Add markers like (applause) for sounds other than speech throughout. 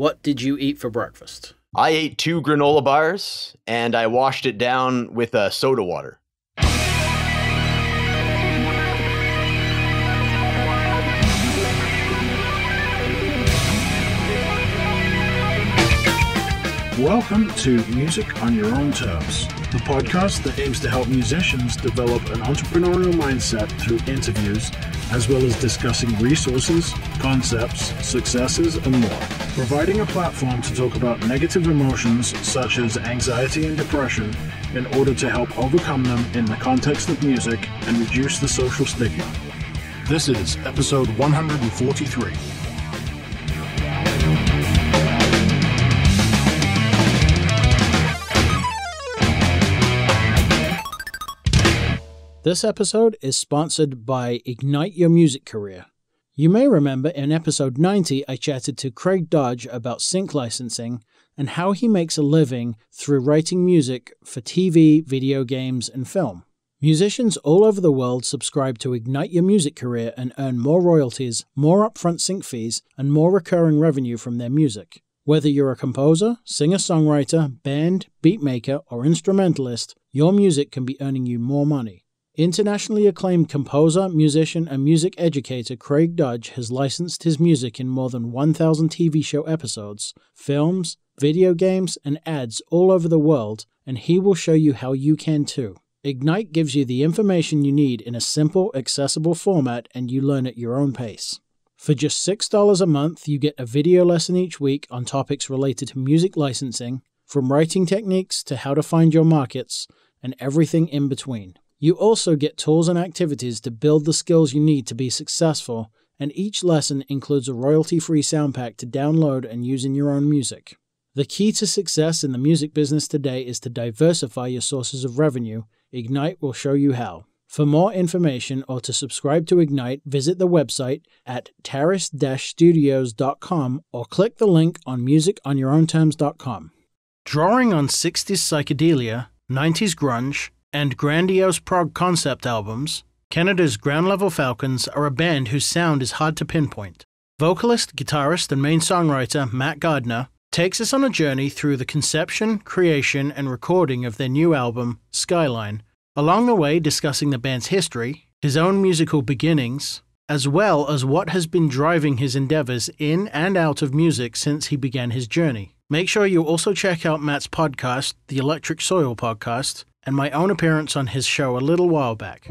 What did you eat for breakfast? I ate two granola bars and I washed it down with uh, soda water. Welcome to Music on Your Own Terms, the podcast that aims to help musicians develop an entrepreneurial mindset through interviews, as well as discussing resources, concepts, successes, and more. Providing a platform to talk about negative emotions such as anxiety and depression in order to help overcome them in the context of music and reduce the social stigma. This is episode 143. This episode is sponsored by Ignite Your Music Career. You may remember in episode 90, I chatted to Craig Dodge about sync licensing and how he makes a living through writing music for TV, video games, and film. Musicians all over the world subscribe to Ignite Your Music Career and earn more royalties, more upfront sync fees, and more recurring revenue from their music. Whether you're a composer, singer songwriter, band, beatmaker, or instrumentalist, your music can be earning you more money. Internationally acclaimed composer, musician, and music educator Craig Dodge has licensed his music in more than 1,000 TV show episodes, films, video games, and ads all over the world, and he will show you how you can too. Ignite gives you the information you need in a simple, accessible format, and you learn at your own pace. For just $6 a month, you get a video lesson each week on topics related to music licensing, from writing techniques to how to find your markets, and everything in between. You also get tools and activities to build the skills you need to be successful, and each lesson includes a royalty free sound pack to download and use in your own music. The key to success in the music business today is to diversify your sources of revenue. Ignite will show you how. For more information or to subscribe to Ignite, visit the website at terrace-studios.com or click the link on musiconyourownterms.com. Drawing on 60s psychedelia, 90s grunge, and grandiose prog concept albums, Canada's Ground Level Falcons are a band whose sound is hard to pinpoint. Vocalist, guitarist, and main songwriter Matt Gardner takes us on a journey through the conception, creation, and recording of their new album, Skyline, along the way discussing the band's history, his own musical beginnings, as well as what has been driving his endeavors in and out of music since he began his journey. Make sure you also check out Matt's podcast, The Electric Soil Podcast, and my own appearance on his show a little while back.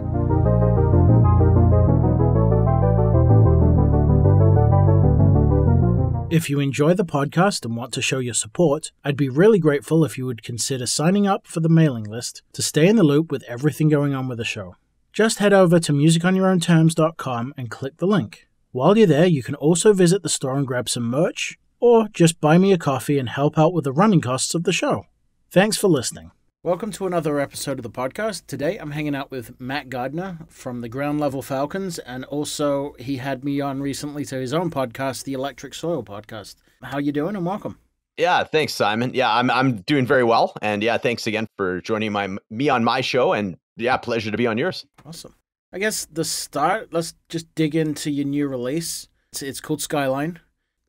If you enjoy the podcast and want to show your support, I'd be really grateful if you would consider signing up for the mailing list to stay in the loop with everything going on with the show. Just head over to musiconyourownterms.com and click the link. While you're there, you can also visit the store and grab some merch, or just buy me a coffee and help out with the running costs of the show. Thanks for listening. Welcome to another episode of the podcast. Today I'm hanging out with Matt Gardner from the Ground Level Falcons, and also he had me on recently to his own podcast, the Electric Soil Podcast. How you doing? And welcome. Yeah, thanks, Simon. Yeah, I'm I'm doing very well, and yeah, thanks again for joining my me on my show, and yeah, pleasure to be on yours. Awesome. I guess the start. Let's just dig into your new release. It's, it's called Skyline.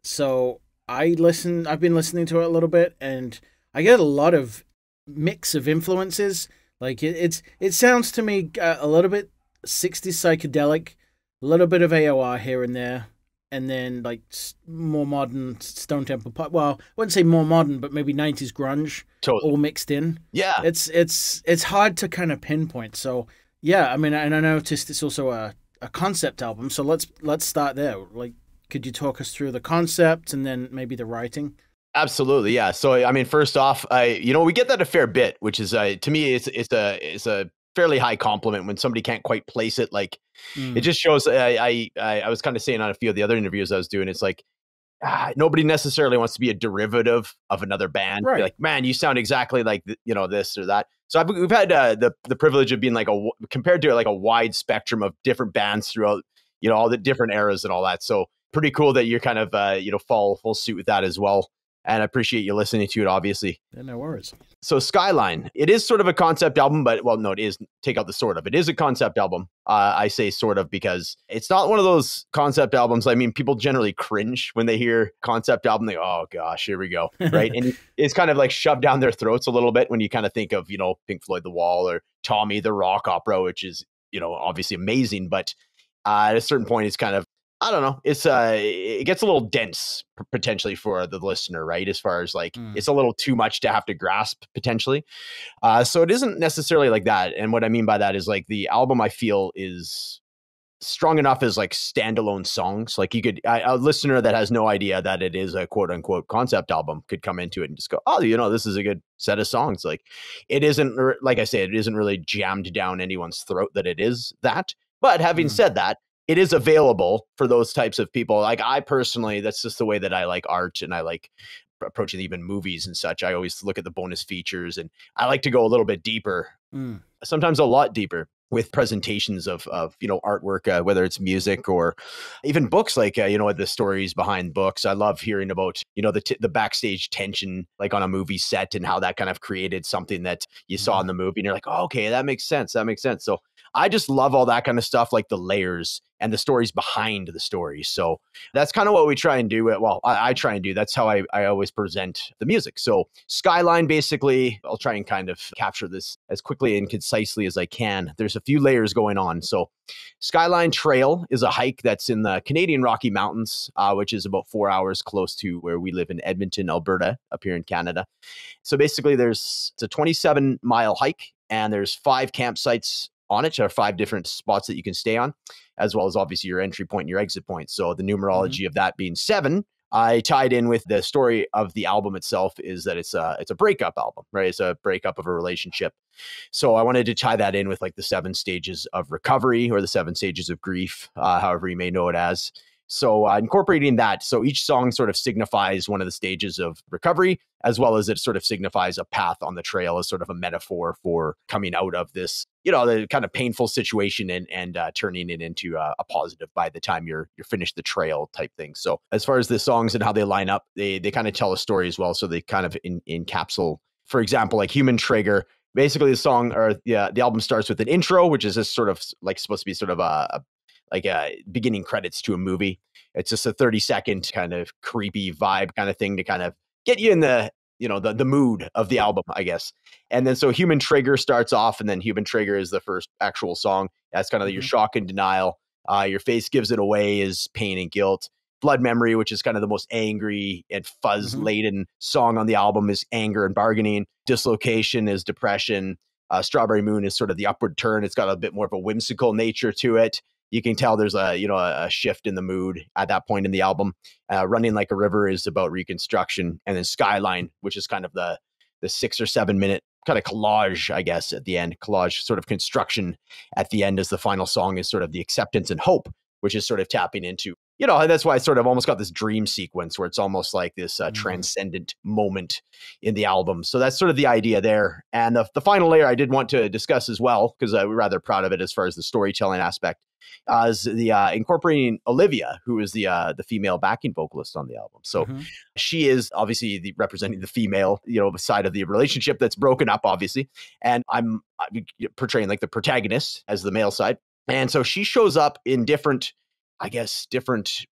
So I listen. I've been listening to it a little bit, and I get a lot of mix of influences. Like it, it's it sounds to me uh, a little bit 60s psychedelic, a little bit of AOR here and there, and then like more modern Stone Temple Pop. Well, I wouldn't say more modern, but maybe 90s grunge, totally. all mixed in. Yeah, it's it's it's hard to kind of pinpoint. So yeah, I mean, and I noticed it's also a a concept album. So let's let's start there. Like, could you talk us through the concept and then maybe the writing? Absolutely, yeah. So, I mean, first off, I you know, we get that a fair bit, which is uh, to me, it's it's a it's a fairly high compliment when somebody can't quite place it. Like, mm. it just shows. Uh, I I I was kind of saying on a few of the other interviews I was doing, it's like ah, nobody necessarily wants to be a derivative of another band. Right. like, man, you sound exactly like th- you know this or that. So I've, we've had uh, the the privilege of being like a compared to like a wide spectrum of different bands throughout you know all the different eras and all that. So pretty cool that you're kind of uh, you know fall full suit with that as well and I appreciate you listening to it, obviously. Yeah, no worries. So, Skyline, it is sort of a concept album, but well, no, it is. Take out the sort of. It is a concept album. Uh, I say sort of because it's not one of those concept albums. I mean, people generally cringe when they hear concept album. They, go, oh gosh, here we go, right? and (laughs) it's kind of like shoved down their throats a little bit when you kind of think of you know Pink Floyd, The Wall, or Tommy the Rock Opera, which is you know obviously amazing, but uh, at a certain point, it's kind of I don't know. It's uh, it gets a little dense potentially for the listener, right? As far as like, mm. it's a little too much to have to grasp potentially. Uh, so it isn't necessarily like that. And what I mean by that is like the album I feel is strong enough as like standalone songs. Like you could I, a listener that has no idea that it is a quote unquote concept album could come into it and just go, oh, you know, this is a good set of songs. Like it isn't like I say, it isn't really jammed down anyone's throat that it is that. But having mm. said that it is available for those types of people. Like I personally, that's just the way that I like art and I like approaching even movies and such. I always look at the bonus features and I like to go a little bit deeper, mm. sometimes a lot deeper with presentations of of you know artwork, uh, whether it's music or even books, like uh, you know the stories behind books. I love hearing about you know the t- the backstage tension, like on a movie set, and how that kind of created something that you saw mm-hmm. in the movie, and you're like, oh, okay, that makes sense. That makes sense. So I just love all that kind of stuff, like the layers and the stories behind the stories. So that's kind of what we try and do. Well, I, I, try and do. That's how I, I always present the music. So Skyline, basically, I'll try and kind of capture this as quickly and concisely as I can. There's a few layers going on. So Skyline Trail is a hike that's in the Canadian Rocky Mountains, uh, which is about four hours close to where we live in Edmonton, Alberta, up here in Canada. So basically, there's it's a 27 mile hike and there's five campsites on it. There are five different spots that you can stay on, as well as obviously your entry point and your exit point. So the mm-hmm. numerology mm-hmm. of that being seven, I tied in with the story of the album itself is that it's a it's a breakup album, right? It's a breakup of a relationship. So I wanted to tie that in with like the seven stages of recovery or the seven stages of grief, uh, however you may know it as. So uh, incorporating that, so each song sort of signifies one of the stages of recovery, as well as it sort of signifies a path on the trail as sort of a metaphor for coming out of this, you know, the kind of painful situation and and uh, turning it into a, a, positive by the time you're you're finished the trail type thing. So as far as the songs and how they line up, they they kind of tell a story as well. So they kind of in, encapsulate, for example, like Human Trigger basically the song or yeah, the album starts with an intro, which is just sort of like supposed to be sort of a, a like a uh, beginning credits to a movie. It's just a 30 second kind of creepy vibe kind of thing to kind of get you in the you know the the mood of the album, I guess. And then so Human Trigger starts off, and then Human Trigger is the first actual song. That's kind of mm-hmm. your shock and denial. Uh, your face gives it away is pain and guilt. Blood Memory, which is kind of the most angry and fuzz mm-hmm. laden mm-hmm. song on the album, is anger and bargaining. Dislocation is depression. Uh, Strawberry Moon is sort of the upward turn. It's got a bit more of a whimsical nature to it you can tell there's a you know a, shift in the mood at that point in the album. Uh, Running like a river is about reconstruction, and then Skyline, which is kind of the the six or seven minute kind of collage, I guess, at the end, collage sort of construction at the end as the final song is sort of the acceptance and hope, which is sort of tapping into you know, that's why I sort of almost got this dream sequence where it's almost like this uh, mm-hmm. transcendent moment in the album. So that's sort of the idea there. And the, the final layer I did want to discuss as well, because I'm rather proud of it as far as the storytelling aspect, uh, is the uh, incorporating Olivia, who is the uh, the female backing vocalist on the album. So mm-hmm. she is obviously the, representing the female, you know, side of the relationship that's broken up, obviously. And I'm portraying like the protagonist as the male side. And so she shows up in different I guess, different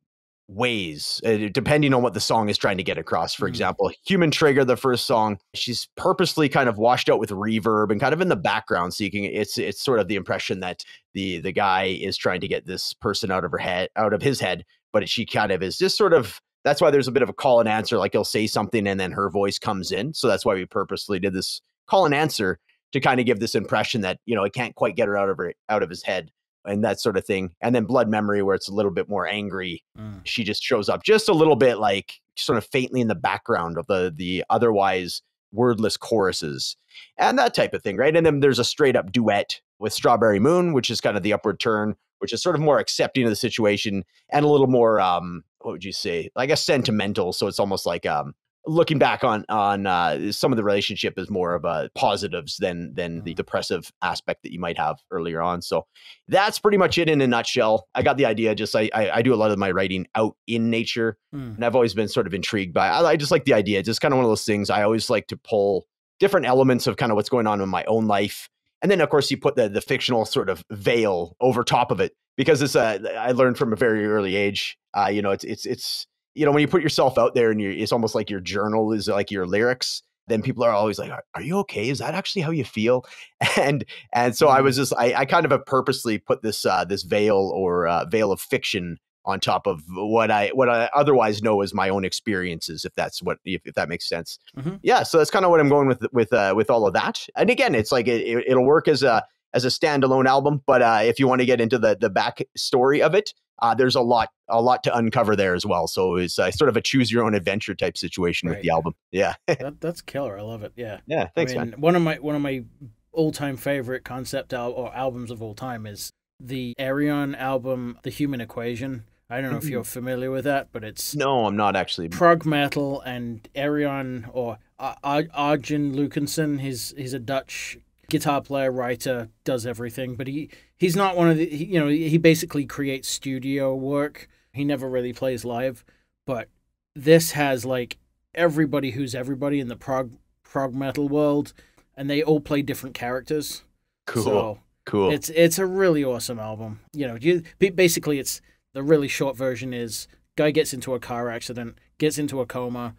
ways uh, depending on what the song is trying to get across for mm-hmm. example human trigger the first song she's purposely kind of washed out with reverb and kind of in the background so you can it's it's sort of the impression that the the guy is trying to get this person out of her head out of his head but she kind of is just sort of that's why there's a bit of a call and answer like he'll say something and then her voice comes in so that's why we purposely did this call and answer to kind of give this impression that you know it can't quite get her out of her out of his head and that sort of thing. And then Blood Memory, where it's a little bit more angry. Mm. She just shows up just a little bit like sort of faintly in the background of the the otherwise wordless choruses and that type of thing, right? And then there's a straight up duet with Strawberry Moon, which is kind of the upward turn, which is sort of more accepting of the situation and a little more um what would you say? I guess sentimental. So it's almost like um looking back on on uh, some of the relationship is more of a uh, positives than than the mm-hmm. depressive aspect that you might have earlier on. So that's pretty much it in a nutshell. I got the idea. Just I I, I do a lot of my writing out in nature, mm. and I've always been sort of intrigued by. I, I just like the idea. It's just kind of one of those things. I always like to pull different elements of kind of what's going on in my own life, and then of course you put the the fictional sort of veil over top of it because it's a uh, I learned from a very early age. Uh, you know, it's it's it's you know, when you put yourself out there and you it's almost like your journal is like your lyrics, then people are always like, are, you okay? Is that actually how you feel? (laughs) And and so I mm-hmm. was just I, I kind of have uh, purposely put this uh, this veil or uh, veil of fiction on top of what I what I otherwise know as my own experiences, if that's what if, if that makes sense. Mm-hmm. Yeah, so that's kind of what I'm going with with uh, with all of that. And again, it's like it, will work as a as a standalone album, but uh, if you want to get into the the back story of it, uh, there's a lot a lot to uncover there as well. So it's uh, sort of a choose your own adventure type situation right. with the album. Yeah, (laughs) that, that's killer. I love it. Yeah, yeah. Thanks, I mean, man. One of my one of my all time favorite concept al- or albums of all time is the Arion album, The Human Equation. I don't know if you're mm-hmm. familiar with that, but it's no, I'm not actually. Prog metal and Arion or Ar- Ar- He's he's a Dutch guitar player, writer, does everything. But he he's not one of the he, you know he basically creates studio work. He never really plays live, but this has like everybody who's everybody in the prog prog metal world, and they all play different characters. Cool. So cool. It's it's a really awesome album. You know, you basically it's the really short version is guy gets into a car accident, gets into a coma,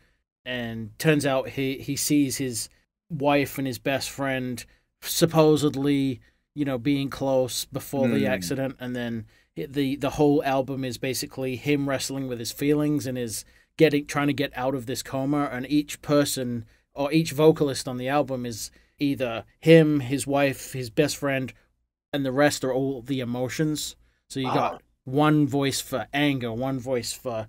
and turns out he he sees his wife and his best friend supposedly you know being close before mm. the hmm. accident and then the the whole album is basically him wrestling with his feelings and is getting trying to get out of this coma and each person or each vocalist on the album is either him his wife his best friend and the rest are all the emotions so you got ah. one voice for anger one voice for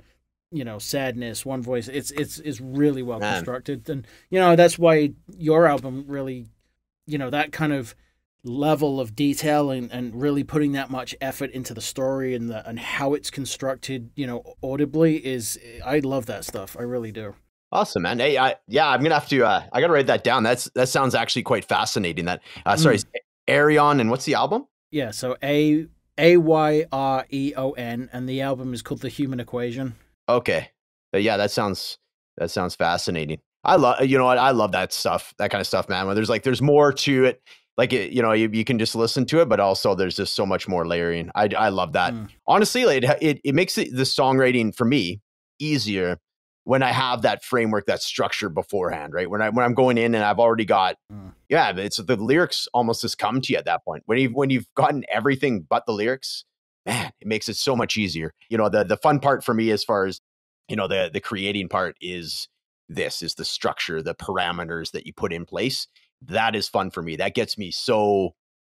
you know sadness one voice it's it's it's really well Man. constructed and you know that's why your album really you know that kind of level of detail and, and really putting that much effort into the story and the and how it's constructed you know audibly is i love that stuff i really do awesome man hey I, yeah i'm gonna have to uh, i gotta write that down that's that sounds actually quite fascinating that uh, sorry mm. arion and what's the album yeah so a a y r e o n and the album is called the human equation okay but yeah that sounds that sounds fascinating I love you know what I love that stuff that kind of stuff man there's like there's more to it like it, you know you, you can just listen to it but also there's just so much more layering I, I love that mm. honestly it, it it makes it, the songwriting for me easier when I have that framework that structure beforehand right when I when I'm going in and I've already got mm. yeah it's the lyrics almost just come to you at that point when you when you've gotten everything but the lyrics man it makes it so much easier you know the the fun part for me as far as you know the the creating part is this is the structure, the parameters that you put in place. That is fun for me. That gets me so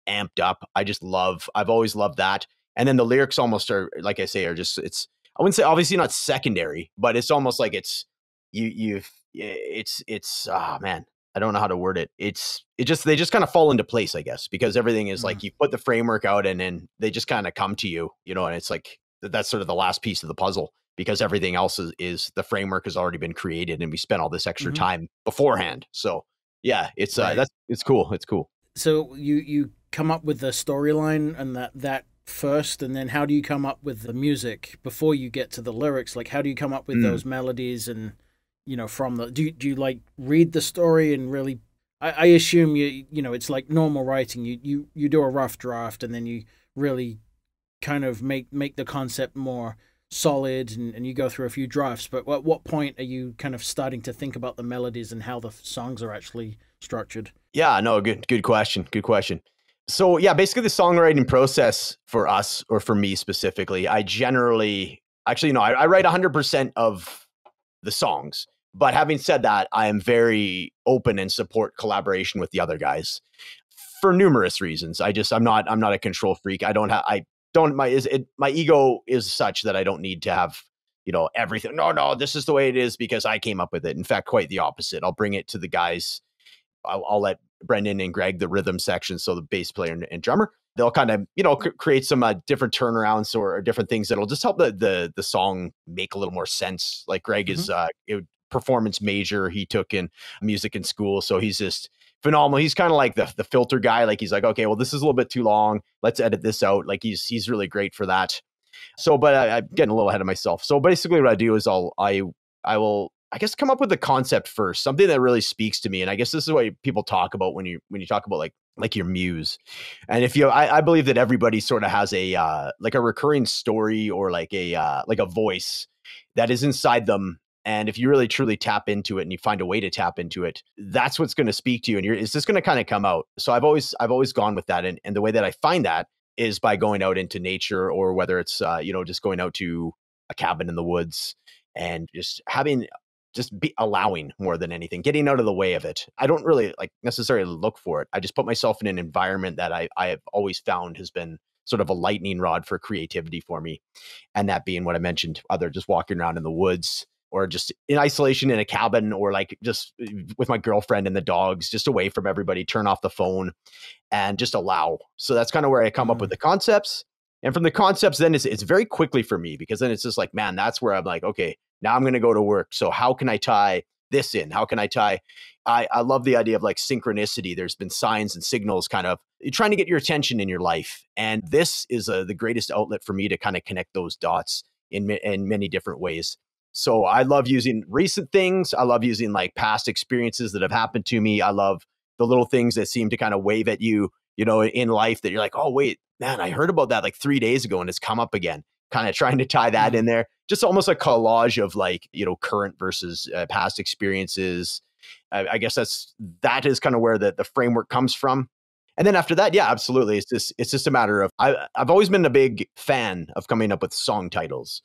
amped up. I just love, I've always loved that. And then the lyrics almost are, like I say, are just, it's, I wouldn't say obviously not secondary, but it's almost like it's, you, you've, eh, it's, it's, ah, oh man, I don't know how to word it. It's, it just, they just kind of fall into place, I guess, because everything is mm-hmm. like you put the framework out and then they just kind of come to you, you know, and it's like, that's sort of the last piece of the puzzle because everything else is, is the framework has already been created and we spent all this extra mm-hmm. time beforehand. So yeah, it's uh, right. uh, that's it's cool. It's cool. So you you come up with the storyline and that that first and then how do you come up with the music before you get to the lyrics like how do you come up with mm. those melodies and you know from the do, do you like read the story and really I, I assume you you know it's like normal writing you you you do a rough draft and then you really kind of make make the concept more solid and, and you go through a few drafts but at what point are you kind of starting to think about the melodies and how the songs are actually structured yeah no good good question good question so yeah basically the songwriting process for us or for me specifically i generally actually no i, I write 100% of the songs but having said that i am very open and support collaboration with the other guys for numerous reasons i just i'm not i'm not a control freak i don't have i don't my is it my ego is such that I don't need to have you know everything. No, no, this is the way it is because I came up with it. In fact, quite the opposite. I'll bring it to the guys. I'll, I'll let Brendan and Greg the rhythm section, so the bass player and, and drummer. They'll kind of you know c- create some uh, different turnarounds or, or, different things that'll just help the the the song make a little more sense. Like Greg mm-hmm. is uh, performance major he took in music in school so he's just phenomenal. He's kind of like the the filter guy. Like he's like, okay, well, this is a little bit too long. Let's edit this out. Like he's he's really great for that. So, but I, am getting a little ahead of myself. So basically, what I do is I'll I I will I guess come up with a concept first, something that really speaks to me. And I guess this is what people talk about when you when you talk about like like your muse. And if you, I, I believe that everybody sort of has a uh, like a recurring story or like a uh, like a voice that is inside them and if you really truly tap into it and you find a way to tap into it, that's what's going to speak to you. And you're, it's just going to kind of come out. So I've always, I've always gone with that. And, and the way that I find that is by going out into nature or whether it's, uh, you know, just going out to a cabin in the woods and just having, just be allowing more than anything, getting out of the way of it. I don't really like necessarily look for it. I just put myself in an environment that I, I have always found has been sort of a lightning rod for creativity for me. And that being what I mentioned, other just walking around in the woods, or just in isolation in a cabin or like just uh, with my girlfriend and the dogs, just away from everybody, turn off the phone and just allow. So that's kind of where I come mm-hmm. up with mm-hmm. the concepts. And from the concepts, then it's, it's very quickly for me because then it's just like, man, that's where I'm like, okay, now I'm going to go to work. So how can I tie this in? How can I tie? I, I love the idea of like synchronicity. There's been signs and signals kind of trying to get your attention in your life. And this is a, uh, the greatest outlet for me to kind of connect those dots in, in many different ways. So I love using recent things. I love using like past experiences that have happened to me. I love the little things that seem to kind of wave at you, you know, in life that you're like, oh, wait, man, I heard about that like three days ago and it's come up again. Kind of trying to tie that mm-hmm. in there. Just almost a collage of like, you know, current versus uh, past experiences. I, I guess that's that is kind of where the, the framework comes from. And then after that, yeah, absolutely. It's just it's just a matter of I, I've always been a big fan of coming up with song titles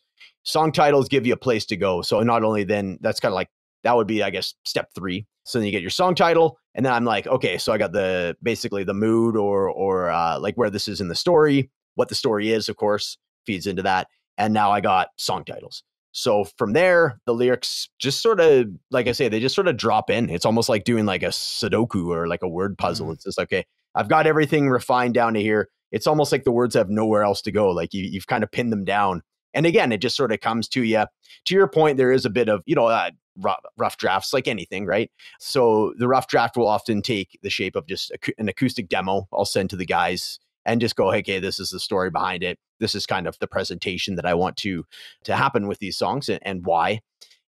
song titles give you a place to go. So not only then that's kind of like that would be I guess step three. So then you get your song title, and then I'm like, okay, so I got the basically the mood or or uh, like where this is in the story, what the story is, of course, feeds into that, and now I got song titles. So from there, the lyrics just sort of, like I say, they just sort of drop in. It's almost like doing like a Sudoku or like a word puzzle. Mm-hmm. It's just okay, I've got everything refined down to here. It's almost like the words have nowhere else to go. Like you, you've kind of pinned them down. And again, it just sort of comes to you. To your point, there is a bit of, you know, uh, rough, rough, drafts like anything, right? So the rough draft will often take the shape of just an acoustic demo I'll send to the guys and just go, hey, okay, this is the story behind it. This is kind of the presentation that I want to to happen with these songs and, and why.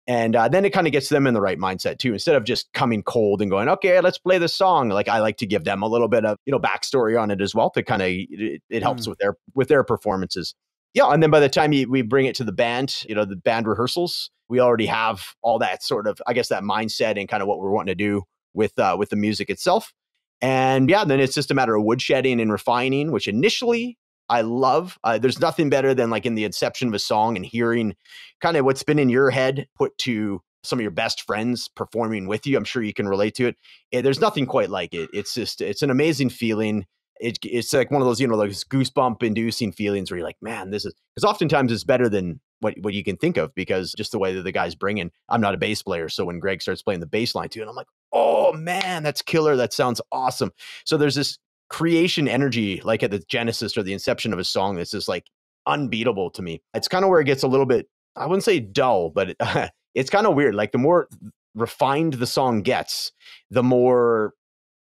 And uh, then it kind of gets them in the right mindset too. Instead of just coming cold and going, okay, let's play the song. Like I like to give them a little bit of you know backstory on it as well to kind of it, it, helps mm. with their with their performances yeah, and then by the time you, we bring it to the band, you know, the band rehearsals, we already have all that sort of, I guess, that mindset and kind of what we're wanting to do with uh, with the music itself. And yeah, then it's just a matter of woodshedding and refining, which initially I love. Uh, there's nothing better than like in the inception of a song and hearing kind of what's been in your head put to some of your best friends performing with you. I'm sure you can relate to it. Eh, there's nothing quite like it. It's just it's an amazing feeling it, it's like one of those you know like goosebump inducing feelings where you're like man this is because oftentimes it's better than what what you can think of because just the way that the guys bring in I'm not a bass player so when Greg starts playing the bass line too and I'm like oh man that's killer that sounds awesome so there's this creation energy like at the genesis or the inception of a song that's just like unbeatable to me it's kind of where it gets a little bit I wouldn't say dull but it, (laughs) it's kind of weird like the more refined the song gets the more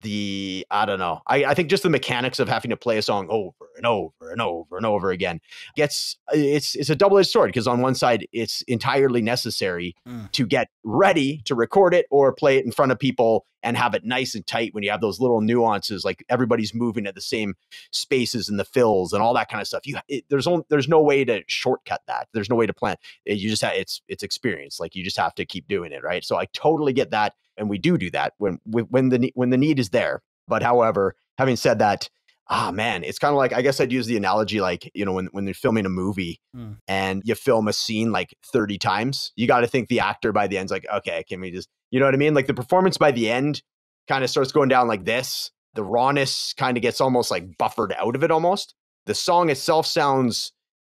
the I don't know. I, I think just the mechanics of having to play a song over and over and over and over again gets uh, it's it's a double edged sword because on one side it's entirely necessary mm. to get ready to record it or play it in front of people and have it nice and tight when you have those little nuances like everybody's moving at the same spaces and the fills and all that kind of stuff. You it, there's only, there's no way to shortcut that. There's no way to plan. It, you just have, it's it's experience. Like you just have to keep doing it, right? So I totally get that and we do do that when when the when the need is there. But however, having said that, ah man, it's kind of like I guess I'd use the analogy like you know when when they're filming a movie mm. and you film a scene like thirty times, you got to think the actor by the end's like okay, can we just you know what I mean? Like the performance by the end kind of starts going down like this. The rawness kind of gets almost like buffered out of it almost. The song itself sounds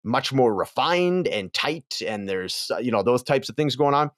much more refined and tight and there's uh, you know those types of things going on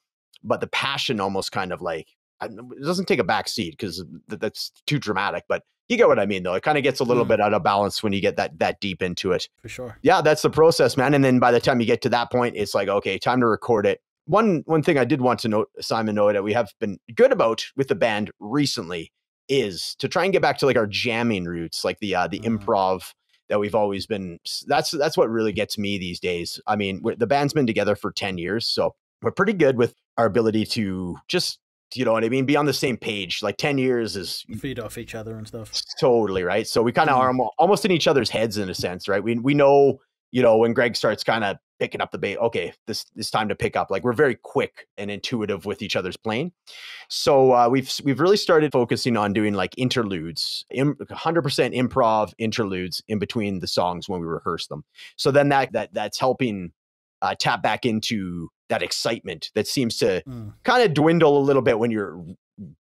but the passion almost kind of like it doesn't take a back seat because that's too dramatic, but you get what I mean, though. It kind of gets a little mm. bit out of balance when you get that that deep into it. For sure. Yeah, that's the process, man. And then by the time you get to that point, it's like, okay, time to record it. One one thing I did want to note, Simon, know that we have been good about with the band recently is to try and get back to like our jamming roots, like the uh, the mm. improv that we've always been. That's that's what really gets me these days. I mean, the band's been together for ten years, so we're pretty good with our ability to just you know what I mean? Be on the same page. Like 10 years is feed off each other and stuff. Totally, right? So we kind of mm-hmm. are almost in each other's heads in a sense, right? We we know, you know, when Greg starts kind of picking up the bait, okay, this this time to pick up. Like we're very quick and intuitive with each other's playing. So uh, we've we've really started focusing on doing like interludes, 100% improv interludes in between the songs when we rehearse them. So then that that that's helping uh, tap back into that excitement that seems to mm. kind of dwindle a little bit when you're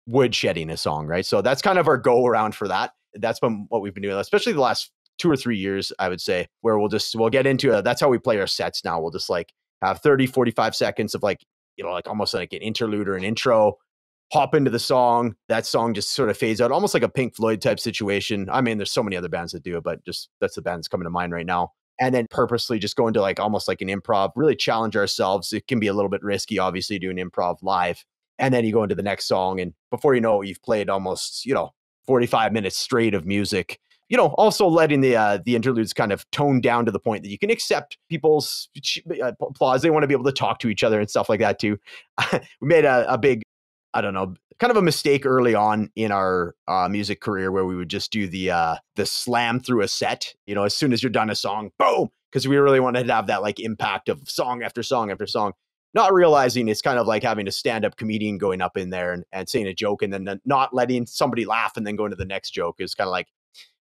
woodshedding a song, right? So that's kind of our go around for that. That's been what we've been doing, especially the last two or three years, I would say, where we'll just, we'll get into it. that's how we play our sets now. We'll just like have 30, 45 seconds of like, you know, like almost like an interlude or an intro, hop into the song. That song just sort of fades out, almost like a Pink Floyd type situation. I mean, there's so many other bands that do it, but just that's the band that's coming to mind right now and then purposely just go into like almost like an improv, really challenge ourselves. It can be a little bit risky, obviously, doing improv live. And then you go into the next song, and before you know it, you've played almost, you know, 45 minutes straight of music. You know, also letting the uh, the interludes kind of tone down to the point that you can accept people's uh, applause. They want to be able to talk to each other and stuff like that too. (laughs) we made a, a big, I don't know, kind of a mistake early on in our uh, music career where we would just do the uh, the slam through a set. You know, as soon as you're done a song, boom, because we really wanted to have that like impact of song after song after song. Not realizing it's kind of like having a stand up comedian going up in there and, and saying a joke and then not letting somebody laugh and then going to the next joke is kind of like.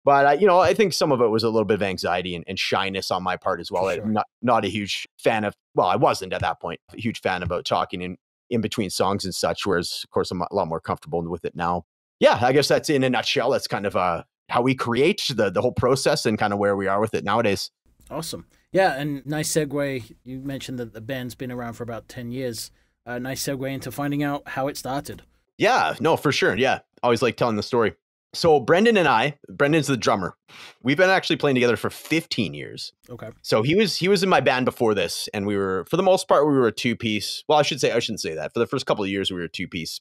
But uh, you know, I think some of it was a little bit of anxiety and, and shyness on my part as well. Sure. I'm not not a huge fan of. Well, I wasn't at that point. A huge fan about talking in in between songs and such. Whereas, of course, I'm a lot more comfortable with it now. Yeah, I guess that's in a nutshell. That's kind of uh, how we create the the whole process and kind of where we are with it nowadays. Awesome. Yeah, and nice segue. You mentioned that the band's been around for about ten years. Uh, nice segue into finding out how it started. Yeah, no, for sure. Yeah, always like telling the story. So Brendan and I, Brendan's the drummer. We've been actually playing together for 15 years. Okay. So he was he was in my band before this, and we were for the most part we were a two piece. Well, I should say I shouldn't say that. For the first couple of years, we were a two piece,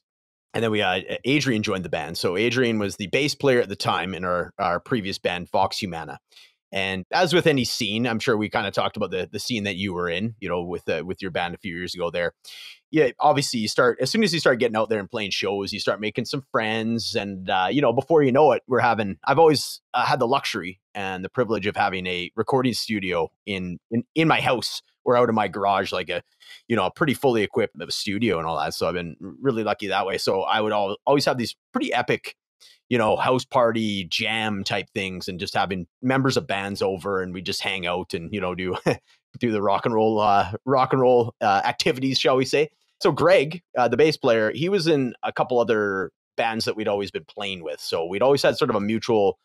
and then we uh, Adrian joined the band. So Adrian was the bass player at the time in our our previous band Vox Humana, and as with any scene, I'm sure we kind of talked about the the scene that you were in, you know, with with your band a few years ago there. Yeah, obviously you start as soon as you start getting out there and playing shows, you start making some friends, and uh, you know before you know it, we're having. I've always uh, had the luxury and the privilege of having a recording studio in in, in my house or out in my garage, like a you know a pretty fully equipped studio and all that. So I've been really lucky that way. So I would all, always have these pretty epic you know, house party jam type things and just having members of bands over and we just hang out and, you know, do (laughs) do the rock and roll uh, rock and roll uh, activities, shall we say. So Greg, uh, the bass player, he was in a couple other bands that we'd always been playing with. So we'd always had sort of a mutual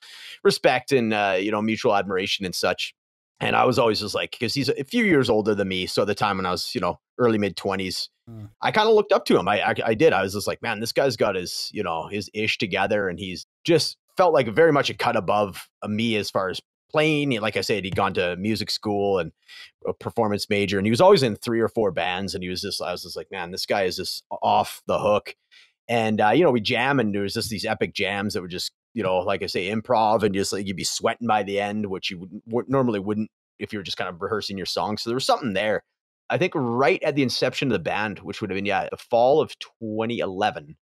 respect and uh, you know, mutual admiration and such. And I was always just like, because he's a few years older than me. So the time when I was, you know, early mid twenties, Mm. I kind of looked up to him. I, I, I did. I was just like, man, this guy's got his you know his ish together, and he's just felt like very much a cut above uh, me as far as playing. Like I said, he'd gone to music school and a performance major, and he was always in three or four bands. And he was just, I was just like, man, this guy is just off the hook. And uh, you know, we jam, and there was just these epic jams that were just, you know, like I say, improv, and just like you'd be sweating by the end, which you would, normally wouldn't if you were just kind of rehearsing your song. So there was something there I think right at the inception of the band, which would have been yeah, the fall of 2011.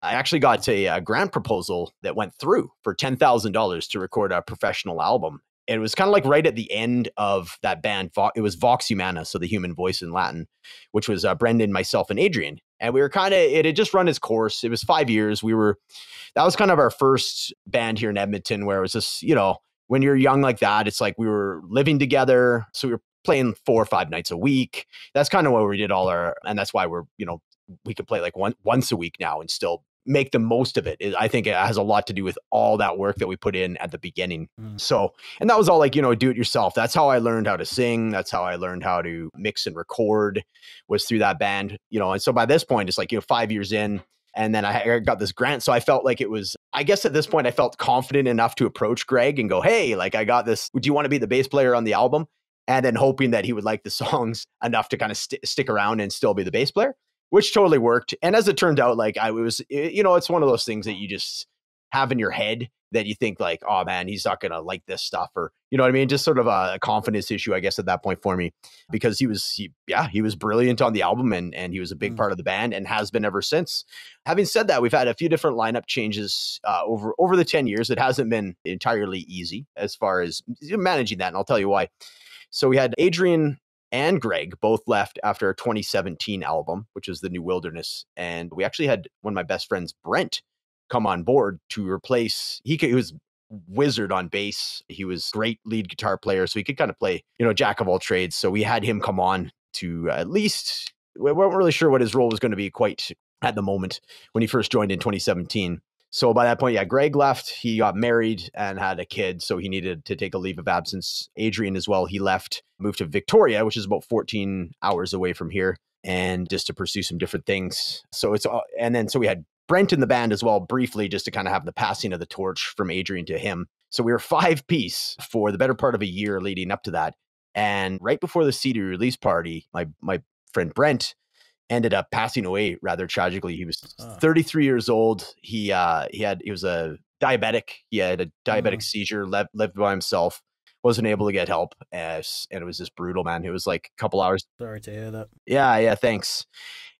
I actually got a, a uh, grant proposal that went through for ten thousand dollars to record a professional album. And it was kind of like right at the end of that band. It was Vox Humana, so the human voice in Latin, which was uh, Brendan, myself, and Adrian. And we were kind of it had just run its course. It was five years. We were that was kind of our first band here in Edmonton, where it was just you know when you're young like that, it's like we were living together. So we were playing four or five nights a week. That's kind of where we did all our, and that's why we're, you know, we could play like one once a week now and still make the most of it. I think it has a lot to do with all that work that we put in at the beginning. Mm. So, and that was all like, you know, do it yourself. That's how I learned how to sing. That's how I learned how to mix and record was through that band, you know. And so by this point, it's like, you know, five years in, and then I got this grant. So I felt like it was, I guess at this point, I felt confident enough to approach Greg and go, hey, like I got this. Do you want to be the bass player on the album? and then hoping that he would like the songs (laughs) enough to kind of st- stick around and still be the bass player, which totally worked. And as it turned out, like I was, you know, it's one of those things that you just have in your head that you think like, oh man, he's not gonna like this stuff, or you know what I mean? Just sort of a confidence issue, I guess, at that point for me, because he was, he, yeah, he was brilliant on the album, and and he was a big mm-hmm. part of the band, and has been ever since. Having said that, we've had a few different lineup changes uh, over over the ten years. It hasn't been entirely easy as far as managing that, and I'll tell you why. So we had Adrian and Greg both left after a 2017 album, which is The New Wilderness. And we actually had one of my best friends, Brent, come on board to replace, he, he was wizard on bass. He was great lead guitar player. So he could kind of play, you know, jack of all trades. So we had him come on to at least, we weren't really sure what his role was going to be quite at the moment when he first joined in 2017. So by that point, yeah, Greg left. He got married and had a kid, so he needed to take a leave of absence. Adrian as well. He left, moved to Victoria, which is about 14 hours away from here, and just to pursue some different things. So it's and then so we had Brent in the band as well, briefly, just to kind of have the passing of the torch from Adrian to him. So we were five piece for the better part of a year leading up to that. And right before the CD release party, my my friend Brent ended up passing away rather tragically. He was 33 years old. He uh, he had he was a diabetic. He had a diabetic mm-hmm. seizure. Lived, lived by himself. Wasn't able to get help, and, and it was just brutal, man. It was like a couple hours. Sorry to hear that. Yeah, yeah. Thanks.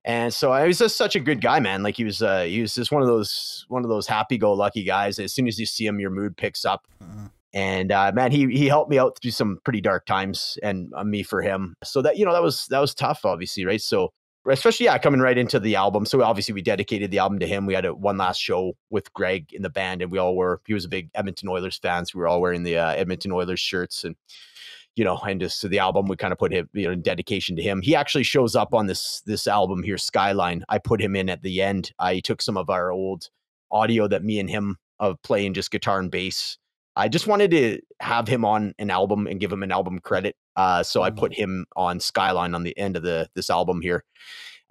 And so I was just such a good guy, man. Like he was, uh, he was just one of those one of those happy go lucky guys. As soon as you see him, your mood picks up. Mm-hmm. And uh, man, he he helped me out through some pretty dark times, and uh, me for him. So that you know that was that was tough, obviously, right? So especially yeah, coming right into the album. So obviously we dedicated the album to him. We had a one last show with Greg in the band, and we all were. He was a big Edmonton Oilers fan, so we were all wearing the uh, Edmonton Oilers shirts and. You know, and just to the album, we kind of put him, you know, in dedication to him. He actually shows up on this this album here, Skyline. I put him in at the end. I took some of our old audio that me and him of uh, playing just guitar and bass. I just wanted to have him on an album and give him an album credit uh, so I mm-hmm. put him on Skyline on the end of the this album here,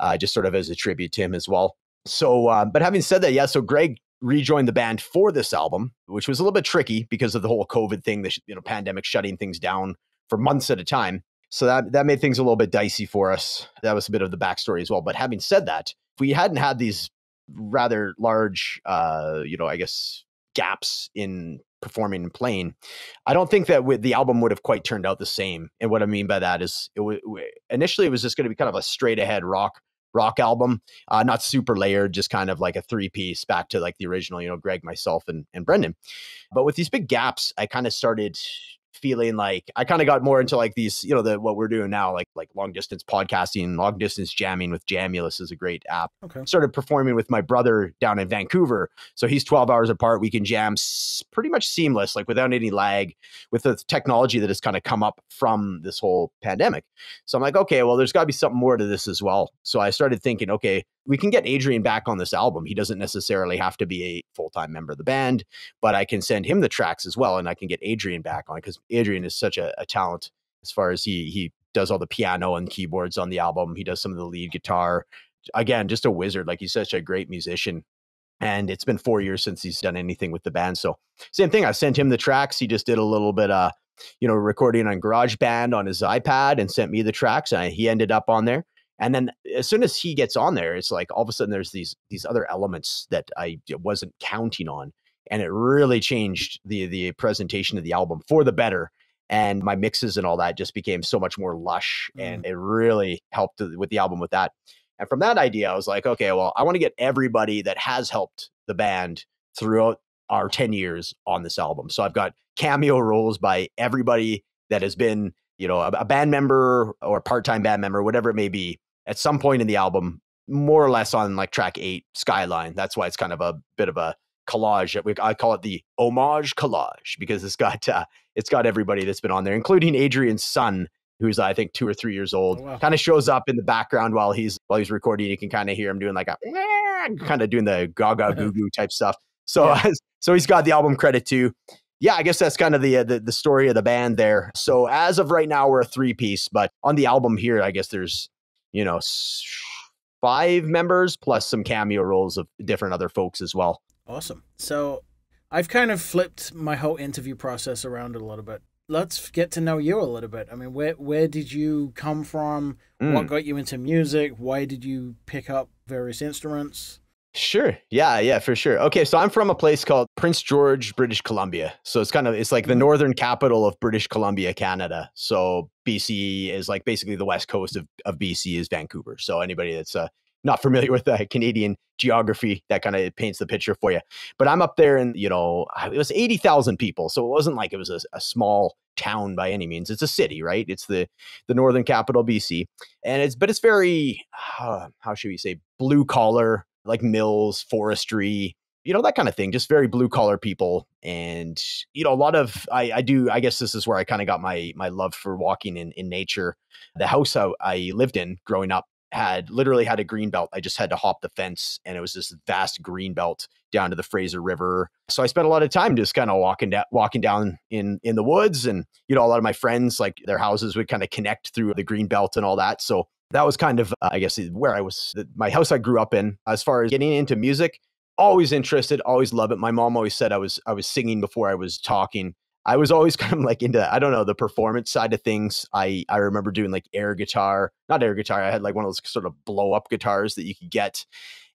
uh, just sort of as a tribute to him as well. So, uh, but having said that, yeah, so Greg rejoined the band for this album, which was a little bit tricky because of the whole COVID thing, the you know pandemic shutting things down for months at a time. So that that made things a little bit dicey for us. That was a bit of the backstory as well. But having said that, if we hadn't had these rather large, uh, you know, I guess gaps in performing and playing. I don't think that with, the album would have quite turned out the same. And what I mean by that is, it w- initially it was just going to be kind of a straight ahead rock rock album, uh, not super layered, just kind of like a three piece back to like the original, you know, Greg, myself, and and Brendan. But with these big gaps, I kind of started feeling like I kind of got more into like these, you know, the what we're doing now, like like long distance podcasting, long distance jamming with Jamulus is a great app. Okay. Started performing with my brother down in Vancouver. So he's 12 hours apart. We can jam pretty much seamless, like without any lag with the technology that has kind of come up from this whole pandemic. So I'm like, okay, well, there's gotta be something more to this as well. So I started thinking, okay, we can get Adrian back on this album. He doesn't necessarily have to be a full time member of the band, but I can send him the tracks as well, and I can get Adrian back on because Adrian is such a, a talent as far as he he does all the piano and keyboards on the album. He does some of the lead guitar. Again, just a wizard. Like he's such a great musician. And it's been four years since he's done anything with the band. So same thing. I sent him the tracks. He just did a little bit uh, you know, recording on GarageBand on his iPad and sent me the tracks. And I, he ended up on there. And then as soon as he gets on there, it's like all of a sudden there's these these other elements that I wasn't counting on, and it really changed the the presentation of the album for the better. And my mixes and all that just became so much more lush, mm. and it really helped with the album with that. And from that idea, I was like, okay, well, I want to get everybody that has helped the band throughout our 10 years on this album. So I've got cameo roles by everybody that has been, you know, a, a band member or part time band member, whatever it may be, at some point in the album, more or less on like track eight, Skyline. That's why it's kind of a bit of a collage. We, I call it the homage collage because it's got uh, it's got everybody that's been on there, including Adrian's son, who's I think two or three years old. Oh, wow. Kind of shows up in the background while he's while he's recording. You can kind of hear him doing like a (laughs) kind of doing the (laughs) gaga goo goo type stuff. So yeah. (laughs) so he's got the album credit too. Yeah, I guess that's kind of the, uh, the the story of the band there. So as of right now, we're a three piece, but on the album here, I guess there's you know, five members plus some cameo roles of different other folks as well. Awesome. So I've kind of flipped my whole interview process around a little bit. Let's get to know you a little bit. I mean, where where did you come from? Mm. What got you into music? Why did you pick up various instruments? Sure. Yeah, yeah, for sure. Okay, so I'm from a place called Prince George, British Columbia. So it's kind of it's like the hmm. northern capital of British Columbia, Canada. So BC is like basically the west coast of, of BC is Vancouver. So anybody that's uh, not familiar (laughs) with uh, Canadian geography, that kind of paints the picture for you. But I'm up there and, you know, it was 80,000 people. So it wasn't like it was a, a small town by any means. It's a city, right? It's the the northern capital BC. And it's but it's very uh, how should we say blue collar like mills, forestry, you know, that kind of thing, just very blue collar people. And, you know, a lot of, I, I do, I guess this is where I kind of got my, my love for walking in, in nature. The house I, I lived in growing up had literally had a green belt. I just had to hop the fence and it was this vast green belt down to the Fraser River. So I spent a lot of time just kind of walking down walking down in in the woods and you know a lot of my friends like their houses would kind of connect through the green belt and all that. So that was kind of, uh, I guess, where I was, my house I grew up in. As far as getting into music, always interested, always love it. My mom always said I was, I was singing before I was talking. I was always (laughs) kind of like into, I don't know, the performance side of things. I, I remember doing like air guitar, not air guitar. I had like one of those sort of blow up guitars that you could get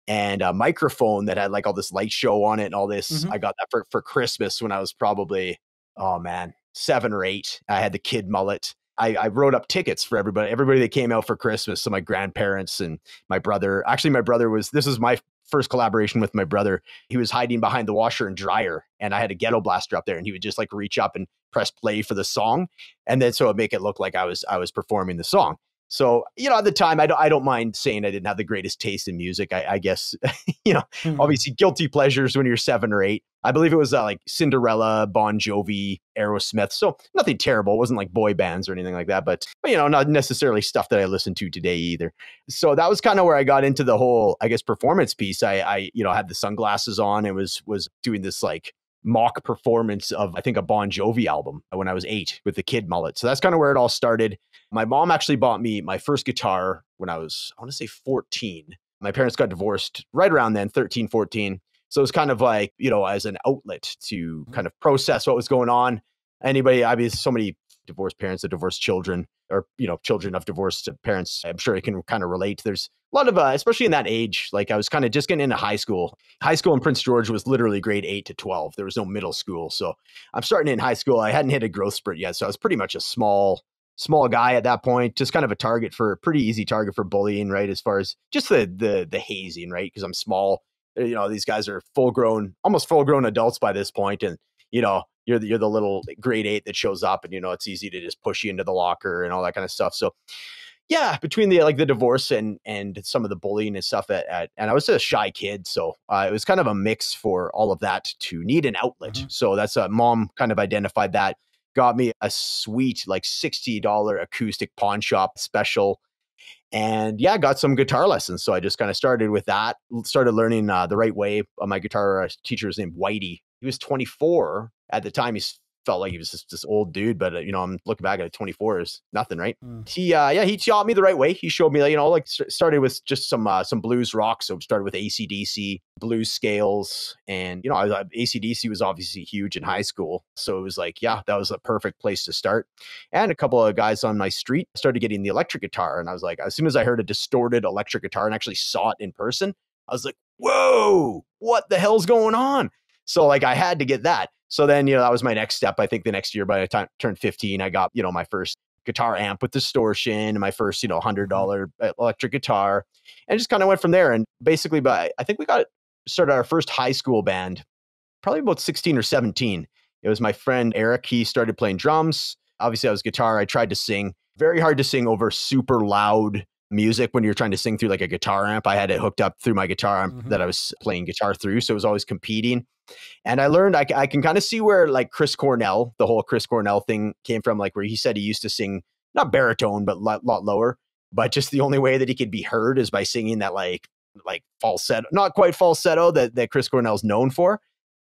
and a microphone that had like all this light show on it and all this. Mm-hmm. I got that for, for Christmas when I was probably, oh man, seven or eight. I had the kid mullet I, I, wrote up tickets for everybody, everybody that came out for Christmas. So my grandparents and my brother. Actually, my brother was this is my first collaboration with my brother. He was hiding behind the washer and dryer, and I had a ghetto blaster up there, and he would just like reach up and press play for the song, and then so it make it look like I was I was performing the song. So, you know, at the time, I don't, I don't mind saying I didn't have the greatest taste in music. I, I guess, (laughs) you know, mm-hmm. obviously guilty pleasures when you're seven or eight. I believe it was uh, like Cinderella, Bon Jovi, Aerosmith. So nothing terrible. It wasn't like boy bands or anything like that, but, but you know, not necessarily stuff that I listen to today either. So that was kind of where I got into the whole, I guess, performance piece. I, I, you know, had the sunglasses on and was, was doing this like mock performance of I think a Bon Jovi album when I was eight with the kid mullet. So that's kind of where it all started. My mom actually bought me my first guitar when I was, I want to say 14. My parents got divorced right around then, 13, 14. So it was kind of like, you know, as an outlet to mm-hmm. kind of process what was going on. Anybody, I mean, so many divorced parents that divorced children or, you know, children of divorced parents, I'm sure you can kind of relate. There's a lot of uh, especially in that age like i was kind of just getting into high school high school in prince george was literally grade 8 to 12 there was no middle school so i'm starting in high school i hadn't hit a growth spurt yet so i was pretty much a small small guy at that point just kind of a target for a pretty easy target for bullying right as far as just the the the hazing right because i'm small eh, you know these guys are full grown almost full grown adults by this point and you know you're the, you're the little eh, grade 8 that shows up and you know it's easy to just push you into the locker and all that kind of stuff so yeah, between the like the divorce and and some of the bullying and stuff at, at and I was a shy kid, so uh, it was kind of a mix for all of that to need an outlet. Mm-hmm. So that's a uh, mom kind of identified that, got me a sweet like sixty dollar acoustic pawn shop special, and yeah, got some guitar lessons. So I just kind of started with that, started learning uh, the right way. Uh, my guitar teacher was named Whitey. He was twenty four at the time. He's felt like he was just this old dude, but uh, you know, I'm looking back at it, 24 is nothing, right? Mm. He, uh, yeah, he taught me the right way. He showed me, like, you know, like st- started with just some uh, some blues rock. So started with ACDC, blues scales, and you know, I, I, ACDC was obviously huge in high school, so it was like, yeah, that was a perfect place to start. And a couple of guys on my street started getting the electric guitar, and I was like, as soon as I heard a distorted electric guitar and actually saw it in person, I was like, whoa, what the hell's going on? So like I had to get that. So then, you know, that was my next step. I think the next year by the time I turned 15, I got, you know, my first guitar amp with distortion, my first, you know, $100 mm-hmm. uh, electric guitar, and just kind of went from there. And basically, by I think we got started our first high school band, probably about 16 or 17. It was my friend Eric. He started playing drums. Obviously, I was guitar. I tried to sing. Very hard to sing over super loud music when you're trying to sing through like a guitar amp. I had it hooked up through my guitar amp mm-hmm. that I was playing guitar through. So it was always competing. And I learned I, I can kind of see where like Chris Cornell, the whole Chris Cornell thing came from, like where he said he used to sing not baritone, but a lot, lot lower. But just the only way that he could be heard is by singing that like like falsetto, not quite falsetto that, that Chris Cornell's known for.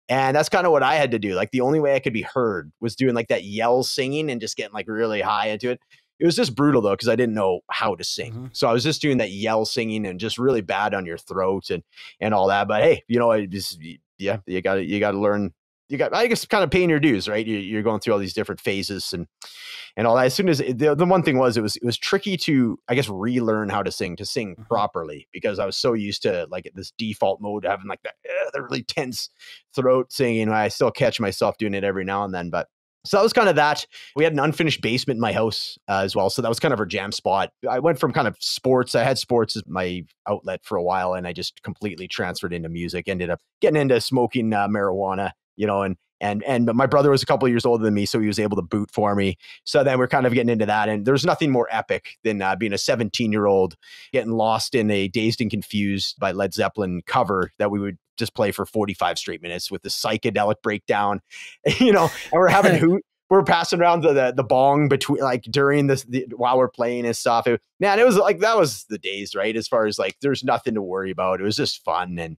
And that's kind of what I had to do. Like the only way I could be heard was doing like that yell singing and just getting like really high into it. It was just brutal though, because I didn't know how to sing. Mm-hmm. So I was just doing that yell singing and just really bad on your throat and and all that. But hey, you know, it just yeah, you got to you got to learn. You got I guess kind of paying your dues, right? You, are going through all these different phases and and all that. As soon as eh, the, the one thing was, it was it was tricky to I guess relearn how to sing to sing mm-hmm. properly because I was so used to like this default mode having like that uh, eh, the really tense throat singing. I still catch myself doing it every now and then, but so that was kind of that. We had an unfinished basement in my house uh, as well. So that was kind of our jam spot. I went from kind of sports, I had sports as my outlet for a while, and I just completely transferred into music, ended up getting into smoking uh, marijuana, you know, and and and my brother was a couple years older than me, so he was able to boot for me. So then we're kind of getting into that, and there's nothing more epic than uh, being a 17 year old getting lost in a dazed and confused by Led Zeppelin cover that we would just play for 45 straight minutes with the psychedelic breakdown, (laughs) you know, and we're having who (laughs) we're passing around the, the, the bong between like during this the, while we're playing and stuff. It, man, it was like that was the days, right? As far as like there's nothing to worry about. It was just fun and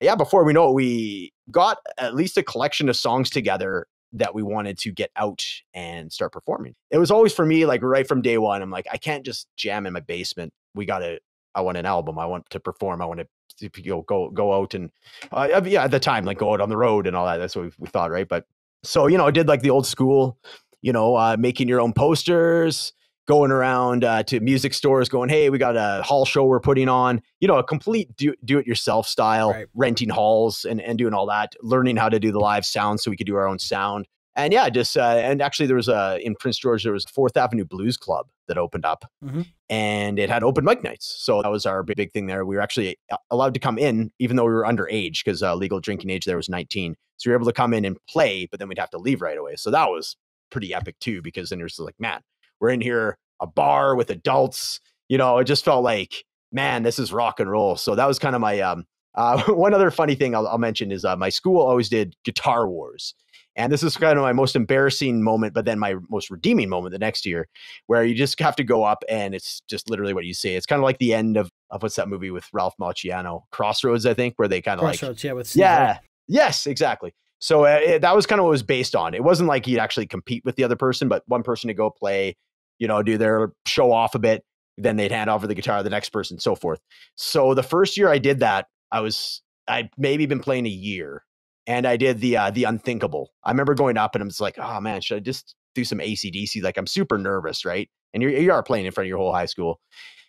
yeah. Before we know it, we got at least a collection of songs together that we wanted to get out and start performing. It was always for me like right from day one. I'm like I can't just jam in my basement. We got to. I want an album. I want to perform. I want to you know, go go out and uh, uh, yeah, at the time, like go out on the road and all that. That's what we, we thought, right? But so you know, I did like the old school, you know, uh, making your own posters, going around uh, to music stores, going, "Hey, we got a hall show we're putting on." You know, a complete do do it yourself style, right. renting halls and and doing all that, learning how to do the live sound so we could do our own sound and yeah, just uh, and actually there was a in Prince George there was Fourth Avenue Blues Club that opened up, mm-hmm. and it had open mic nights. So that was our big, thing there. We were actually uh, allowed to come in even though we were underage because uh, legal drinking age there was 19. So we were able to come in and play, but then we'd have to leave right away. So that was pretty epic too because then you're just like, man, we're in here a bar with adults. You know, it just felt like, man, this is rock and roll. So that was kind of my um. (laughs) Uh, one other funny thing I'll, I'll mention is uh, my school always did Guitar Wars. And this is kind of my most embarrassing moment, but then my most redeeming moment the next year, where you just have to go up and it's just literally what you see. It's kind of like the end of, of what's that movie with Ralph Macchio? Crossroads, I think, where they kind of like Crossroads, yeah, with yes, exactly. So uh, it, that was kind of what was based on. It wasn't like you would actually compete with the other person, but one person to go play, you know, do their show off a bit, then they'd hand over the guitar to the next person, so forth. So the first year I did that, I was I'd maybe been playing a year and I did the uh, the unthinkable. I remember going up and I'm just like, oh man, should I just do some ACDC? Like I'm super nervous, right? And you're, you are playing in front of your whole high school.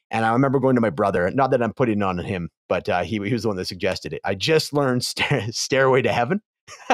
And I remember going to my brother. Not that I'm putting on him, but uh, he, he was the one that suggested it. I just learned Stair- (laughs) Stairway to Heaven, (laughs)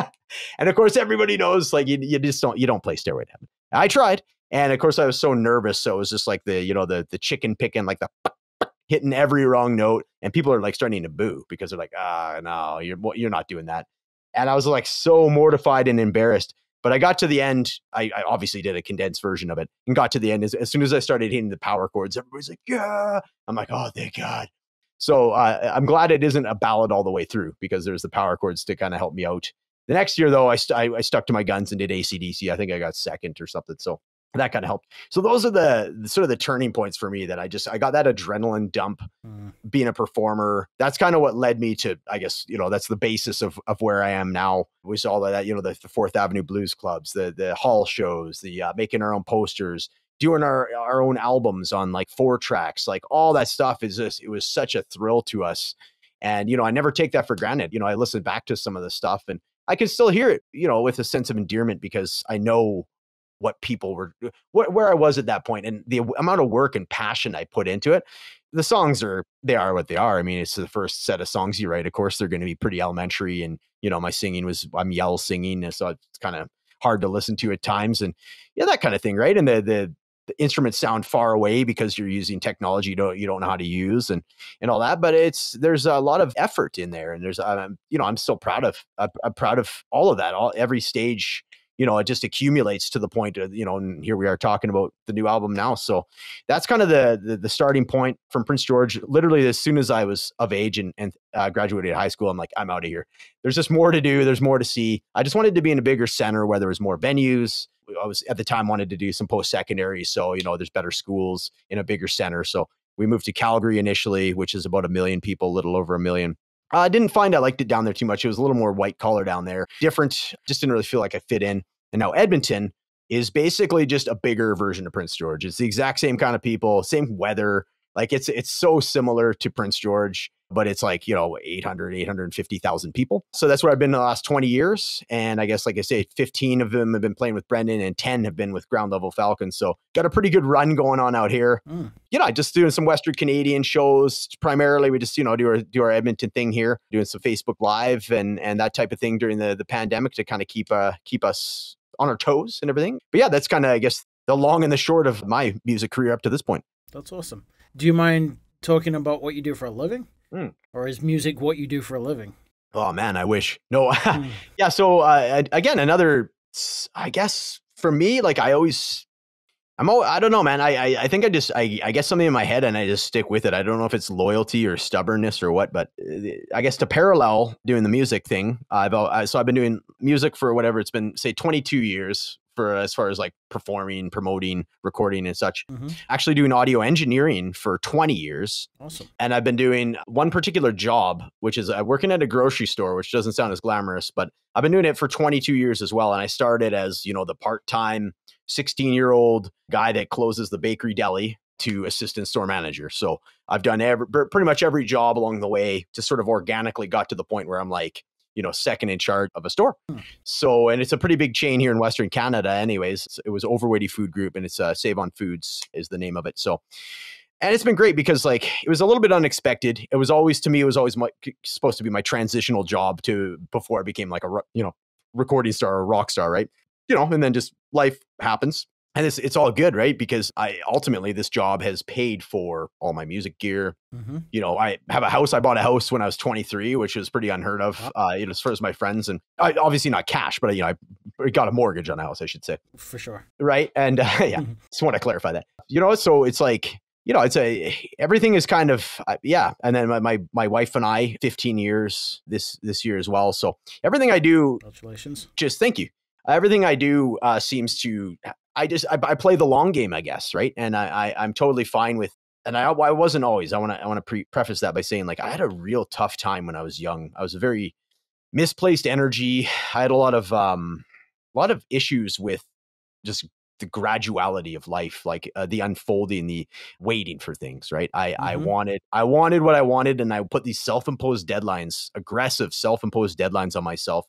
and of course everybody knows like you, you just don't you don't play Stairway to Heaven. I tried, and of course I was so nervous, so it was just like the you know the the chicken picking like the (laughs) hitting every wrong note, and people are like starting to boo because they're like, ah, oh, no, you're you're not doing that. And I was like so mortified and embarrassed. But I got to the end. I, I obviously did a condensed version of it and got to the end. As, as, soon as I started hitting the power chords, everybody's like, yeah. I'm like, oh, thank God. So uh, I'm glad it isn't a ballad all the way through because there's the power chords to kind of help me out. The next year, though, I, st- I, I, stuck to my guns and did ACDC. I think I got second or something. So that kind of helped. So those are the, the, sort of the turning points for me that I just I got that adrenaline dump mm. being a performer. That's kind of what led me to I guess, you know, that's the basis of of where I am now. We saw that, you know, the, the 4th Avenue Blues clubs, the the hall shows, the uh, making our own posters, doing our our own albums on like four tracks, like all that stuff is just it was such a thrill to us. And you know, I never take that for granted. You know, I listen back to some of the stuff and I can still hear it, you know, with a sense of endearment because I know what people were uh, wh- where I was at that point and the amount of work and passion I put into it. The songs are they are what they are. I mean, it's the first set of songs you write. Of course, they're going to be pretty elementary, and you know, my singing was I'm yell singing, and so it's kind of hard to listen to at times, and yeah, that kind of thing, right? And the the the instruments sound far away because you're using technology you don't you don't know how to use and and all that but it's there's a lot of effort in there and there's i'm you know I'm still proud of I'm, I'm proud of all of that all every stage you know, it just accumulates to the point of, you know, and here we are talking about the new album now. So that's kind of the, the, the starting point from Prince George. Literally, as soon as I was of age and, and uh, graduated high school, I'm like, I'm out of here. There's just more to do. There's more to see. I just wanted to be in a bigger center where there was more venues. I was at the time wanted to do some post secondary. So, you know, there's better schools in a bigger center. So we moved to Calgary initially, which is about a million people, a little over a million. I didn't find I liked it down there too much. It was a little more white collar down there, different. Just didn't really feel like I fit in. And now Edmonton is basically just a bigger version of Prince George. It's the exact same kind of people, same weather. Like it's it's so similar to Prince George, but it's like, you know, 800, 850,000 people. So that's where I've been the last 20 years. And I guess, like I say, 15 of them have been playing with Brendan and 10 have been with ground level Falcons. So got a pretty good run going on out here. Mm. You know, just doing some Western Canadian shows. Primarily, we just, you know, do our, do our Edmonton thing here, doing some Facebook Live and, and that type of thing during the, the pandemic to kind of keep, uh, keep us on our toes and everything. But yeah, that's kind of, I guess, the long and the short of my music career up to this point. That's awesome. Do you mind talking about what you do for a living? Mm. Or is music what you do for a living? Oh, man, I wish. No. (laughs) mm. yeah. So, uh, again, another, I guess for me, like I always I'm I don't know, man. I, I, I think I just I, I guess something in my head and I just stick with it. I don't know if it's loyalty or stubbornness or what, but uh, I guess to parallel doing the music thing, I've so I've been doing music for whatever it's been, say 22 years for as far as like performing, promoting, recording, and such. Mm-hmm. Actually, doing audio engineering for 20 years. Awesome. And I've been doing one particular job, which is uh, working at a grocery store, which doesn't sound as glamorous, but I've been doing it for 22 years as well. And I started as, you know, the part time 16 year old guy that closes the bakery deli to assistant store manager. So I've done every, pretty much every job along the way, to sort of organically got to the point where I'm like, you know, second in charge of a store. Hmm. So, and it's a pretty big chain here in Western Canada, anyways. It was Overweighty Food Group and it's uh, Save on Foods is the name of it. So, and it's been great because like it was a little bit unexpected. It was always to me, it was always my, supposed to be my transitional job to before I became like a, you know, recording star or rock star, right? you know, and then just life happens. And it's it's all good, right? Because I ultimately this job has paid for all my music gear. Mm-hmm. You know, I have a house. I bought a house when I was 23, which is pretty unheard of. Uh, you know, as far as my friends and I, obviously not cash, but you know, I got a mortgage on a house, I should say. For sure. Right, and (laughs) uh, yeah, mm-hmm. just want to clarify that. You know, so it's like you know, it's a everything is kind of uh, yeah. And then my, my my wife and I, 15 years this this year as well. So everything I do, congratulations. Just thank you everything I do uh, seems to. I just I, I, play the long game, I guess, right? And I, I am totally fine with. And I I wasn't always. I want to I want to pre- preface that by saying like I had a real tough time when I was young. I was a very misplaced energy. I had a lot of um a lot of issues with just the graduality of life like uh, the unfolding the waiting for things right i mm-hmm. i wanted i wanted what i wanted and i put these self-imposed deadlines aggressive self-imposed deadlines on myself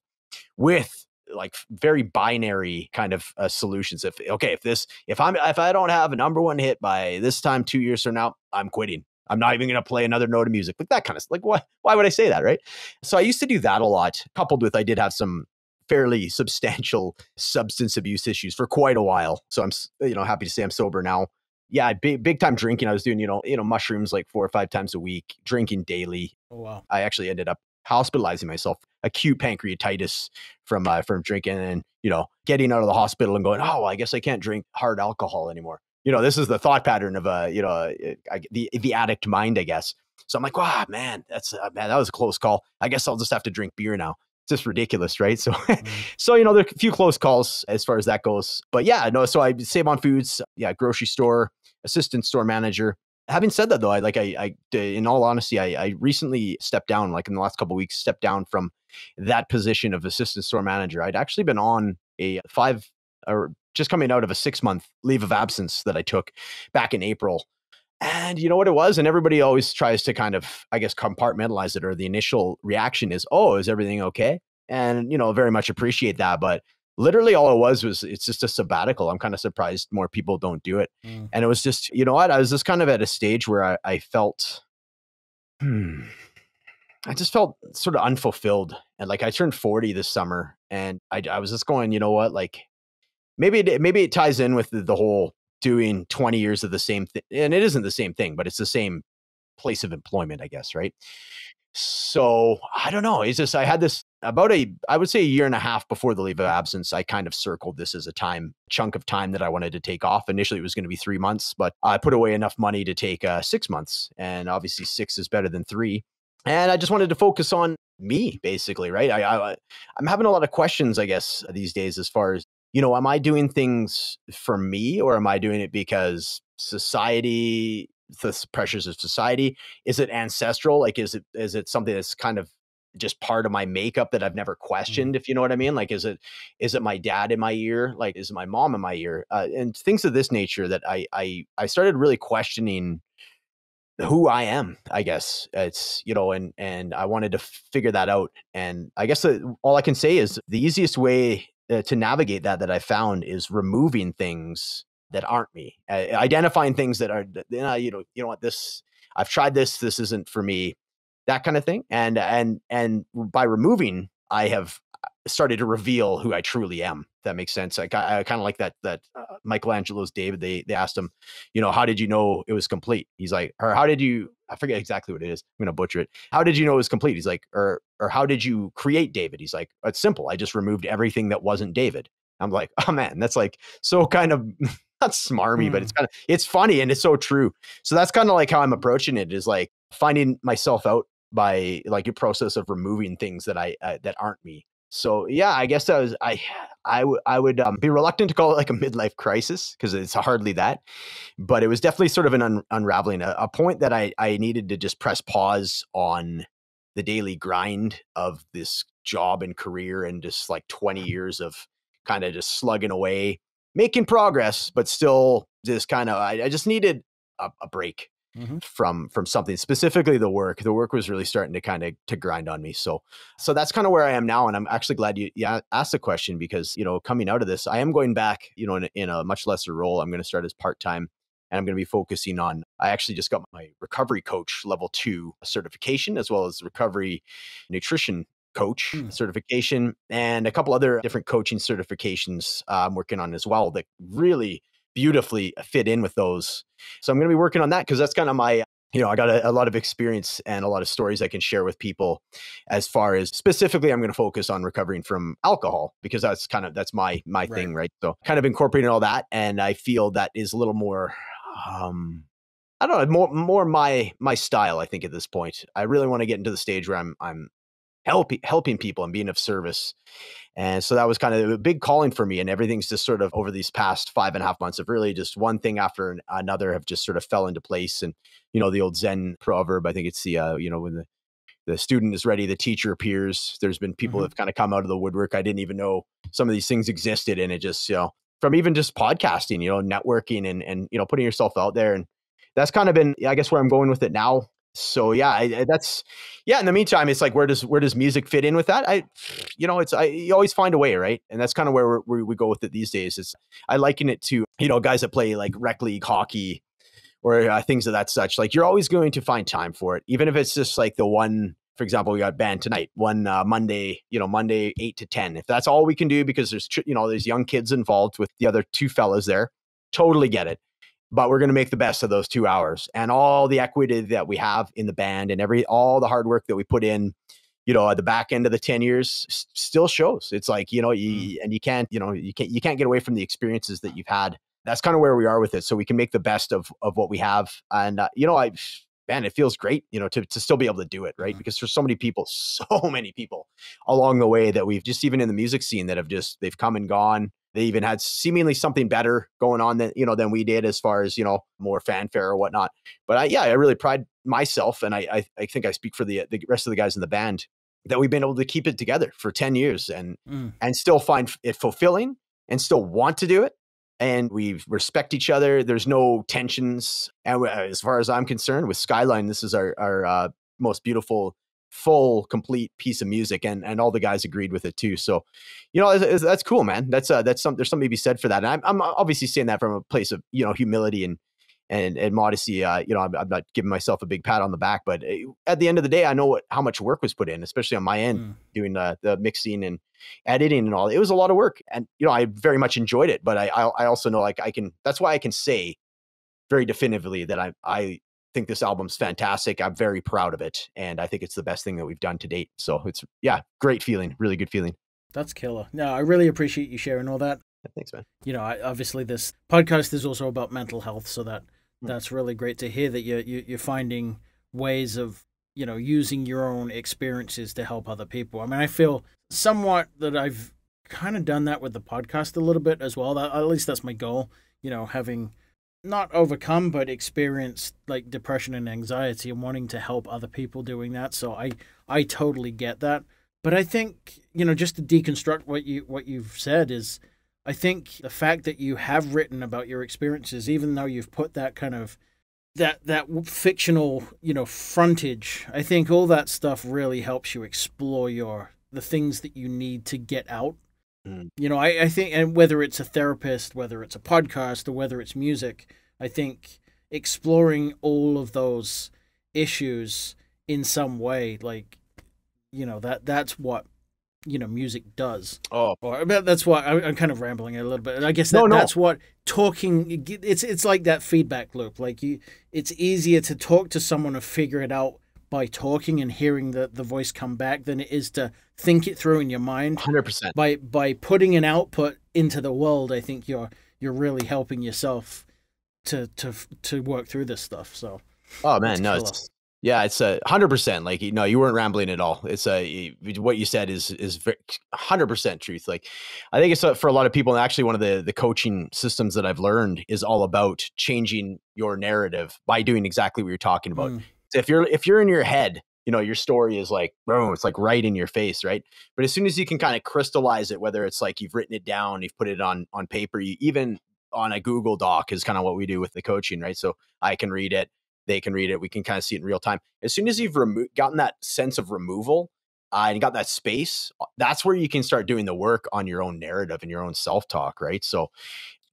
with like very binary kind of uh, solutions. If okay, if this if I'm if I don't have a number one hit by this time two years from now, I'm quitting. I'm not even going to play another note of music. Like that kind of like why why would I say that, right? So I used to do that a lot. Coupled with I did have some fairly substantial substance abuse issues for quite a while. So I'm you know happy to say I'm sober now. Yeah, big big time drinking. I was doing you know you know mushrooms like four or five times a week, drinking daily. Oh wow! I actually ended up hospitalizing myself, acute pancreatitis from uh, from drinking, and you know, getting out of the hospital and going, oh, well, I guess I can't drink hard alcohol anymore. You know, this is the thought pattern of a uh, you know uh, the the addict mind, I guess. So I'm like, wow, man, that's uh, man, that was a close call. I guess I'll just have to drink beer now. It's just ridiculous, right? So, mm. (laughs) so you know, there are a few close calls as far as that goes. But yeah, no. So I save on foods. Yeah, grocery store assistant store manager having said that though i like i, I in all honesty I, I recently stepped down like in the last couple weeks stepped down from that position of assistant store manager i'd actually been on a five or just coming out of a six month leave of absence that i took back in april and you know what it was and everybody always tries to kind of i guess compartmentalize it or the initial reaction is oh is everything okay and you know very much appreciate that but literally all it was was it's just a sabbatical. I'm kind of surprised more people don't do it. Mm. And it was just, you know what? I was just kind of at a stage where I, I felt, hmm, I just felt sort of unfulfilled. And like I turned 40 this summer and I, I was just going, you know what? Like maybe it, maybe it ties in with the, the whole doing 20 years of the same thing. And it isn't the same thing, but it's the same place of employment, I guess, right? So I don't know. It's just I had this about a I would say a year and a half before the leave of absence. I kind of circled this as a time chunk of time that I wanted to take off. Initially, it was going to be three months, but I put away enough money to take uh, six months, and obviously six is better than three. And I just wanted to focus on me, basically, right? I, I I'm having a lot of questions, I guess, these days as far as you know, am I doing things for me, or am I doing it because society the pressures of society? Is it ancestral? Like, is it is it something that's kind of just part of my makeup that I've never mm-hmm. questioned, if you know what I mean. Like, is it is it my dad in my ear? Like, is it my mom in my ear? Uh, and things of this nature that I I I started really questioning who I am. I guess it's you know, and and I wanted to figure that out. And I guess the, all I can say is the easiest way uh, to navigate that that I found is removing things that aren't me. Uh, identifying things that are you know you know what this I've tried this this isn't for me. That kind of thing. And and and by removing, I have uh, started to reveal who I truly am. that makes sense. I, I, I kind of like that that uh, uh, Michelangelo's David. They they asked him, you know, how did you know it was complete? He's like, or how did you? I forget exactly what it is. I'm gonna butcher it. How did you know it was complete? He's like, or or how did you create David? He's like, it's simple. I just removed everything that wasn't David. I'm like, oh man, that's like so kind of (laughs) not smarmy, mm. but hmm. it's kind of it's funny and it's so true. So that's kind of like how I'm approaching it is like finding myself out by like a process of removing things that I uh, that aren't me. So yeah, I guess I was I I, w- I would um, be reluctant to call it like a midlife crisis because it's hardly that, but it was definitely sort of an un- unraveling a, a point that I I needed to just press pause on the daily grind of this job and career and just like 20 mm. years of kind of just slugging away making progress, but still just kind of I, I, just needed a, a break mm-hmm. from from something specifically the work. The work was really starting to kind of to grind on me. So so that's kind of where I am now, and I'm actually glad you, you asked the question because you know coming out of this, I am going back you know in, in a much lesser role. I'm going to start as part time. And I'm going to be focusing on. I actually just got my recovery coach level two certification, as well as recovery nutrition coach mm. certification and a couple other different coaching certifications uh, I'm working on as well that really beautifully uh, fit in with those. So I'm going to be working on that because that's kind of my you know, I got a, a, lot of experience and a lot of stories I can share with people as far as specifically I'm going to focus on recovering from alcohol because that's kind of that's my my right. thing, right? So kind of incorporating all that and I feel that is a little more um I don't know, more more my my style I think at this point. I really want to get into the stage where I'm I'm helping helping people and being of service. And so that was kind of a big calling for me. And everything's just sort of over these past five and a half months of really just one thing after another have just sort of fell into place. And you know the old Zen proverb, I think it's the uh, you know when the the student is ready, the teacher appears. There's been people mm-hmm. that have kind of come out of the woodwork. I didn't even know some of these things existed. And it just, you know, from even just podcasting, you know, networking and and you know, putting yourself out there. And that's kind of been, I guess, where I'm going with it now so yeah I, I, that's yeah in the meantime it's like where does where does music fit in with that i you know it's i you always find a way right and that's kind of where, where we go with it these days is i liken it to you know guys that play like rec league hockey or uh, things of that such like you're always going to find time for it even if it's just like the one for example we got banned tonight one uh, monday you know monday 8 to 10 if that's all we can do because there's you know there's young kids involved with the other two fellas there totally get it but we're going to make the best of those two hours and all the equity that we have in the band and every all the hard work that we put in you know at the back end of the 10 years s- still shows it's like you know you, mm. and you can't you know you can't you can't get away from the experiences that you've had that's kind of where we are with it so we can make the best of of what we have and uh, you know i man, it feels great, you know, to, to still be able to do it, right? Mm-hmm. Because there's so many people, (laughs) so many people along the way that we've just even in the music scene that have just they've come and gone. They even had seemingly something better going on than you know than we did as far as you know more fanfare or whatnot. But I, yeah, I really pride myself, and I, I, I think I speak for the the rest of the guys in the band that we've been able to keep it together for ten years and mm. and still find it fulfilling and still want to do it. And we respect each other. There's no tensions. And as far as I'm concerned, with Skyline, this is our our uh, most beautiful full complete piece of music and and all the guys agreed with it too so you know it's, it's, that's cool man that's uh that's some there's something to be said for that and I'm, I'm obviously saying that from a place of you know humility and and and modesty uh you know I'm, I'm not giving myself a big pat on the back but eh, at the end of the day i know what how much work was put in especially on my end mm. doing the mixing and editing and all it was a lot of work and you know i very much enjoyed it but i i, I also know like i can that's why i can say very definitively that I I think this album's fantastic. I'm very proud of it, and I think it's the best thing that we've done to date. So it's yeah, great feeling, really good feeling. That's killer. No, I really appreciate you sharing all that. Thanks, man. You know, I, obviously this podcast is also about mental health, so that mm. that's really great to hear that you're you're finding ways of you know using your own experiences to help other people. I mean, I feel somewhat that I've kind of done that with the podcast a little bit as well. That, at least that's my goal. You know, having not overcome but experienced like depression and anxiety and wanting to help other people doing that so i i totally get that but i think you know just to deconstruct what you what you've said is i think the fact that you have written about your experiences even though you've put that kind of that that fictional you know frontage i think all that stuff really helps you explore your the things that you need to get out Mm. You know, I, I think, and whether it's a therapist, whether it's a podcast, or whether it's music, I think exploring all of those issues in some way, like, you know, that that's what you know music does. Oh, or, that's why I, am kind of rambling a little bit. I guess that, no, no. that's what talking. It's it's like that feedback loop. Like you, it's easier to talk to someone and figure it out by talking and hearing the, the voice come back than it is to think it through in your mind. 100%. By by putting an output into the world, I think you're you're really helping yourself to to to work through this stuff. So Oh man, no, it's, yeah, it's a hundred percent. Like, no, you weren't rambling at all. It's a, what you said is, is hundred percent truth. Like I think it's a, for a lot of people and actually one of the, the coaching systems that I've learned is all about changing your narrative by doing exactly what you're talking about. Mm if you're if you're in your head you know your story is like boom it's like right in your face right but as soon as you can kind of crystallize it whether it's like you've written it down you've put it on on paper you even on a google doc is kind of what we do with the coaching right so i can read it they can read it we can kind of see it in real time as soon as you've remo- gotten that sense of removal uh, and got that space uh, that's where you can start doing the work on your own narrative and your own self-talk right so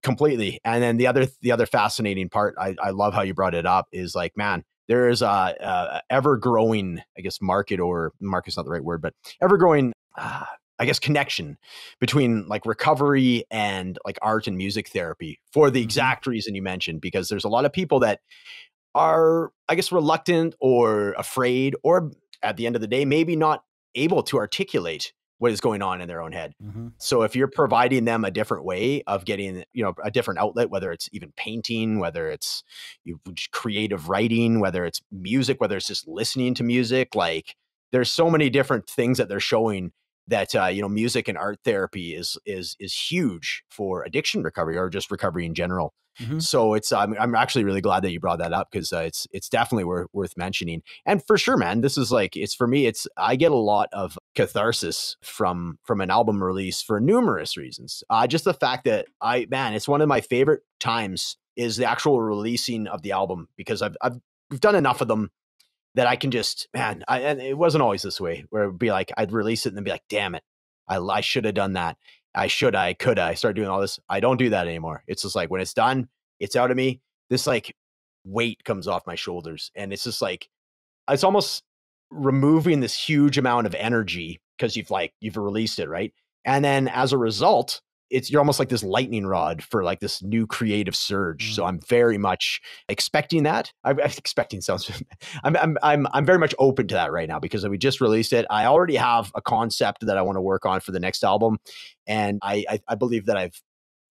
completely and then the other the other fascinating part I, I love how you brought it up is like man there is a, a uh, ever growing, I guess, market or market's not the right word, but ever growing. Uh, ah, I guess connection between like recovery and like art and music therapy for the mm-hmm. exact reason you mentioned because there's a lot of people that are I guess reluctant or afraid or at the end of the day maybe not able to articulate what is going on in their own head. Mm-hmm. So if you're providing them a different way of getting, you know, a different outlet, whether it's even painting, whether it's creative writing, whether it's music, whether it's just listening to music, like there's so many different things that they're showing that uh, you know music and art therapy is is is huge for addiction recovery or just recovery in general. Mm-hmm. So it's I'm, I'm actually really glad that you brought that up because uh, it's it's definitely worth, worth mentioning. And for sure, man, this is like it's for me. It's I get a lot of catharsis from from an album release for numerous reasons. Uh, just the fact that I man, it's one of my favorite times is the actual releasing of the album because I've I've we've done enough of them that I can just man, I, and it wasn't always this way where it would be like I'd release it and then be like, damn it, I I should have done that. I should I could I start doing all this. I don't do that anymore. It's just like when it's done, it's out of me. This like weight comes off my shoulders, and it's just like it's almost removing this huge amount of energy because you've like you've released it right and then as a result it's you're almost like this lightning rod for like this new creative surge. Mm. So I'm very much expecting that. I'm, I'm expecting sounds. (laughs) I'm, I'm I'm I'm very much open to that right now because we just released it. I already have a concept that I want to work on for the next album, and I I, I believe that I've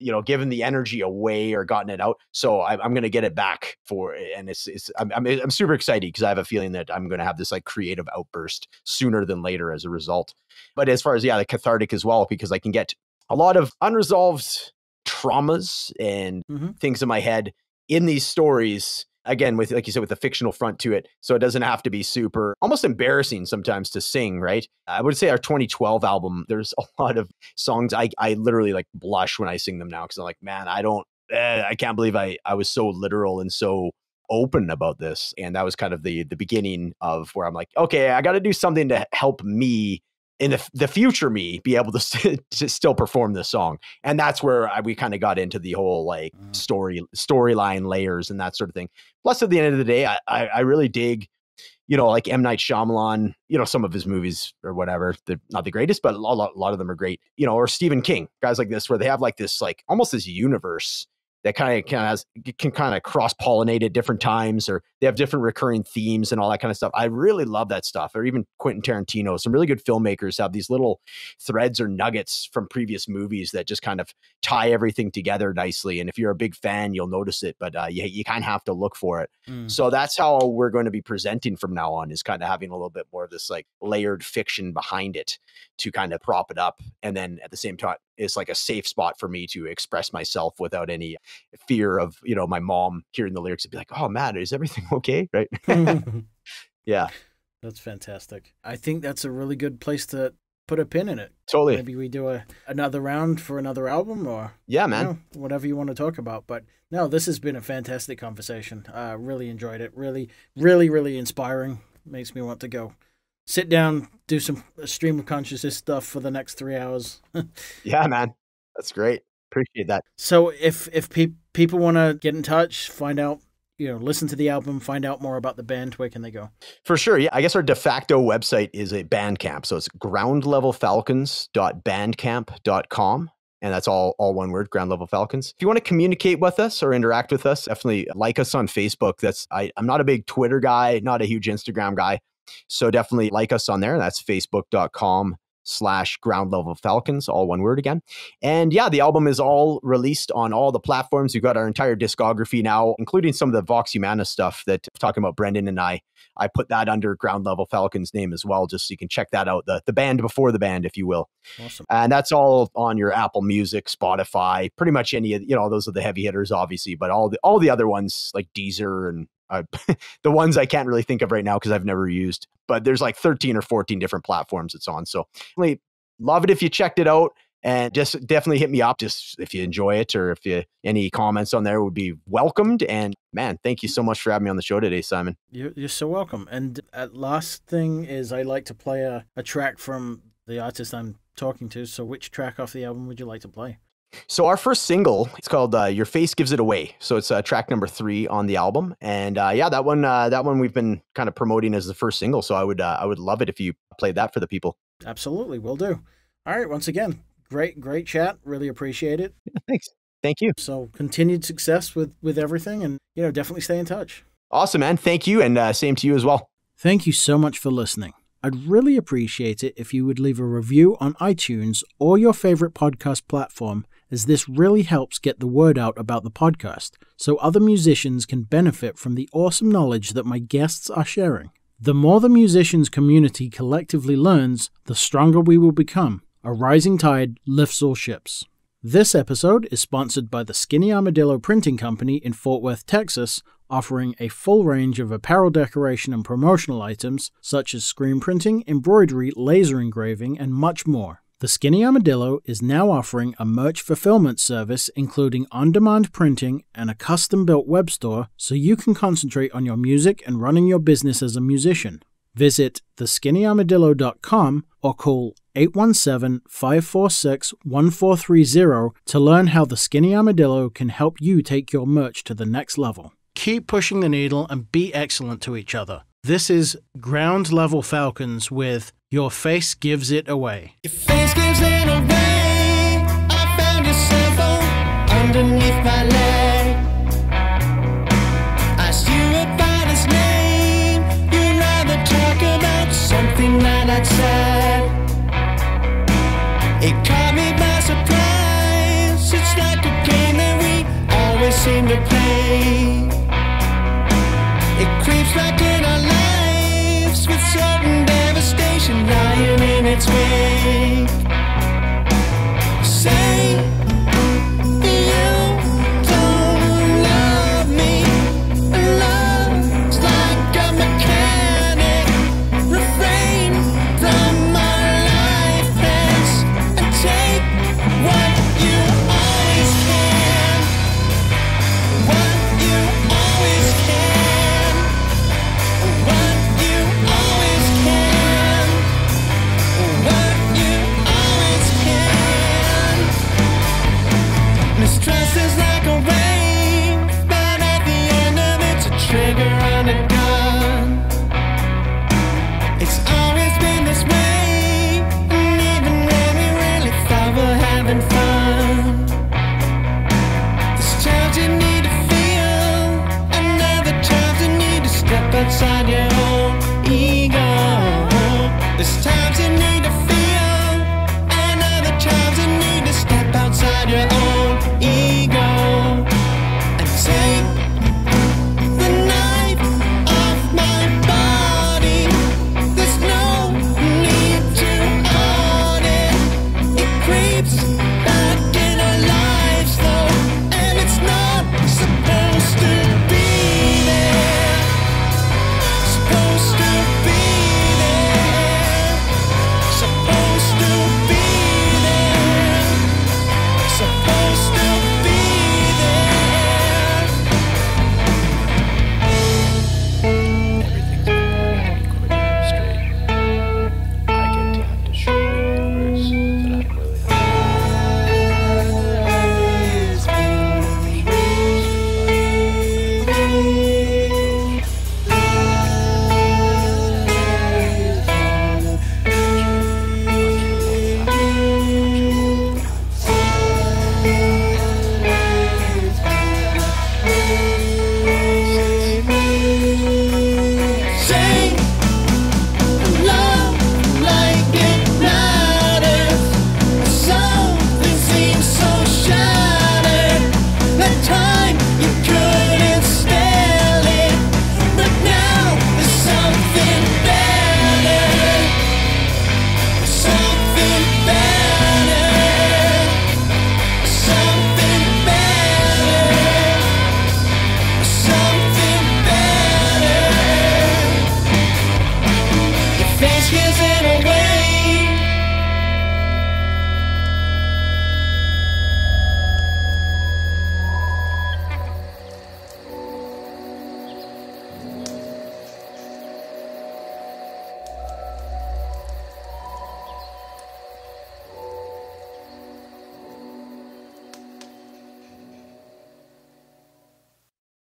you know given the energy away or gotten it out so I, am going to get it back for and it's it's i'm, I'm, I'm super excited because i have a feeling that i'm going to have this like creative outburst sooner than later as a result but as far as yeah the cathartic as well because i can get a lot of unresolved traumas and mm-hmm. things in my head in these stories again with like you said with a fictional front to it so it doesn't have to be super almost embarrassing sometimes to sing right i would say our 2012 album there's (laughs) a lot of songs i, I literally like blush when i sing them now because i'm like man i don't eh, i can't believe I, I was so literal and so open about this and that was kind of the the beginning of where i'm like okay i got to do something to help me in the, the future me be able to, st- (laughs) to still perform this song and that's where I, we kind of got into the whole like mm. story storyline layers and that sort of thing plus at the end of the day I, I, I really dig you know like M Night Shyamalan you know some of his movies or whatever they're not the greatest but a lot, a lot of them are great you know or Stephen King guys like this where they have like this like almost this universe that kind of kind of has can kind of cross pollinate at different times, or they have different recurring themes and all that kind of stuff. I really love that stuff. Or even Quentin Tarantino, some really good filmmakers have these little threads or nuggets from previous movies that just kind of tie everything together nicely. And if you're a big fan, you'll notice it, but uh, you you kind of have to look for it. Mm. So that's how we're going to be presenting from now on is kind of having a little bit more of this like layered fiction behind it to kind of prop it up, and then at the same time is like a safe spot for me to express myself without any fear of, you know, my mom hearing the lyrics and be like, oh, man, is everything (laughs) okay? Right. (laughs) yeah. That's fantastic. I think that's a really good place to put a pin in it. Totally. Maybe we do a another round for another album or yeah, man, you know, whatever you want to talk about. But no, this has been a fantastic conversation. I uh, really enjoyed it. Really, really, really inspiring. Makes me want to go sit down, do some stream of consciousness stuff for the next three hours. (laughs) yeah, man, that's great. Appreciate that. So if if pe- people want to get in touch, find out you know listen to the album find out more about the band where can they go for sure yeah i guess our de facto website is a bandcamp so it's groundlevelfalcons.bandcamp.com and that's all all one word ground level falcons if you want to communicate with us or interact with us definitely like us on facebook that's I, i'm not a big twitter guy not a huge instagram guy so definitely like us on there. That's facebook.com slash ground level falcons all one word again and yeah the album is all released on all the platforms we've got our entire discography now including some of the vox humana stuff that talking about brendan and i i put that under ground level falcons name as well just so you can check that out the, the band before the band if you will awesome. and that's all on your apple music spotify pretty much any of you know those are the heavy hitters obviously but all the all the other ones like deezer and I, (laughs) the ones I can't really think of right now because I've never used, but there's like 13 or 14 different platforms it's on. So really love it if you checked it out and just definitely hit me up just if you enjoy it or if you any comments on there would be welcomed and man thank you so much for having me on the show today simon you're, you're so welcome and last thing is i like to play a, a track from the artist i'm talking to so which track off the album would you like to play so our first single, it's called uh, "Your Face Gives It Away." So it's uh, track number three on the album, and uh, yeah, that one, uh, that one we've been kind of promoting as the first single. So I would, uh, I would love it if you played that for the people. Absolutely, will do. All right, once again, great, great chat. Really appreciate it. Yeah, thanks. Thank you. So continued success with with everything, and you know, definitely stay in touch. Awesome, man. Thank you, and uh, same to you as well. Thank you so much for listening. I'd really appreciate it if you would leave a review on iTunes or your favorite podcast platform as this really helps get the word out about the podcast so other musicians can benefit from the awesome knowledge that my guests are sharing. The more the musicians community collectively learns, the stronger we will become. A rising tide lifts all ships. This episode is sponsored by the Skinny Armadillo Printing Company in Fort Worth, Texas, offering a full range of apparel decoration and promotional items such as screen printing, embroidery, laser engraving, and much more. The Skinny Armadillo is now offering a merch fulfillment service including on demand printing and a custom built web store so you can concentrate on your music and running your business as a musician. Visit theskinnyarmadillo.com or call 817 546 1430 to learn how the Skinny Armadillo can help you take your merch to the next level. Keep pushing the needle and be excellent to each other. This is Ground Level Falcons with Your Face Gives It Away. Your face gives it away. I found cell phone underneath my leg. you about his name. you rather talk about something that I'd said. It caught me by surprise. It's like a game that we always seem to play. in its wake.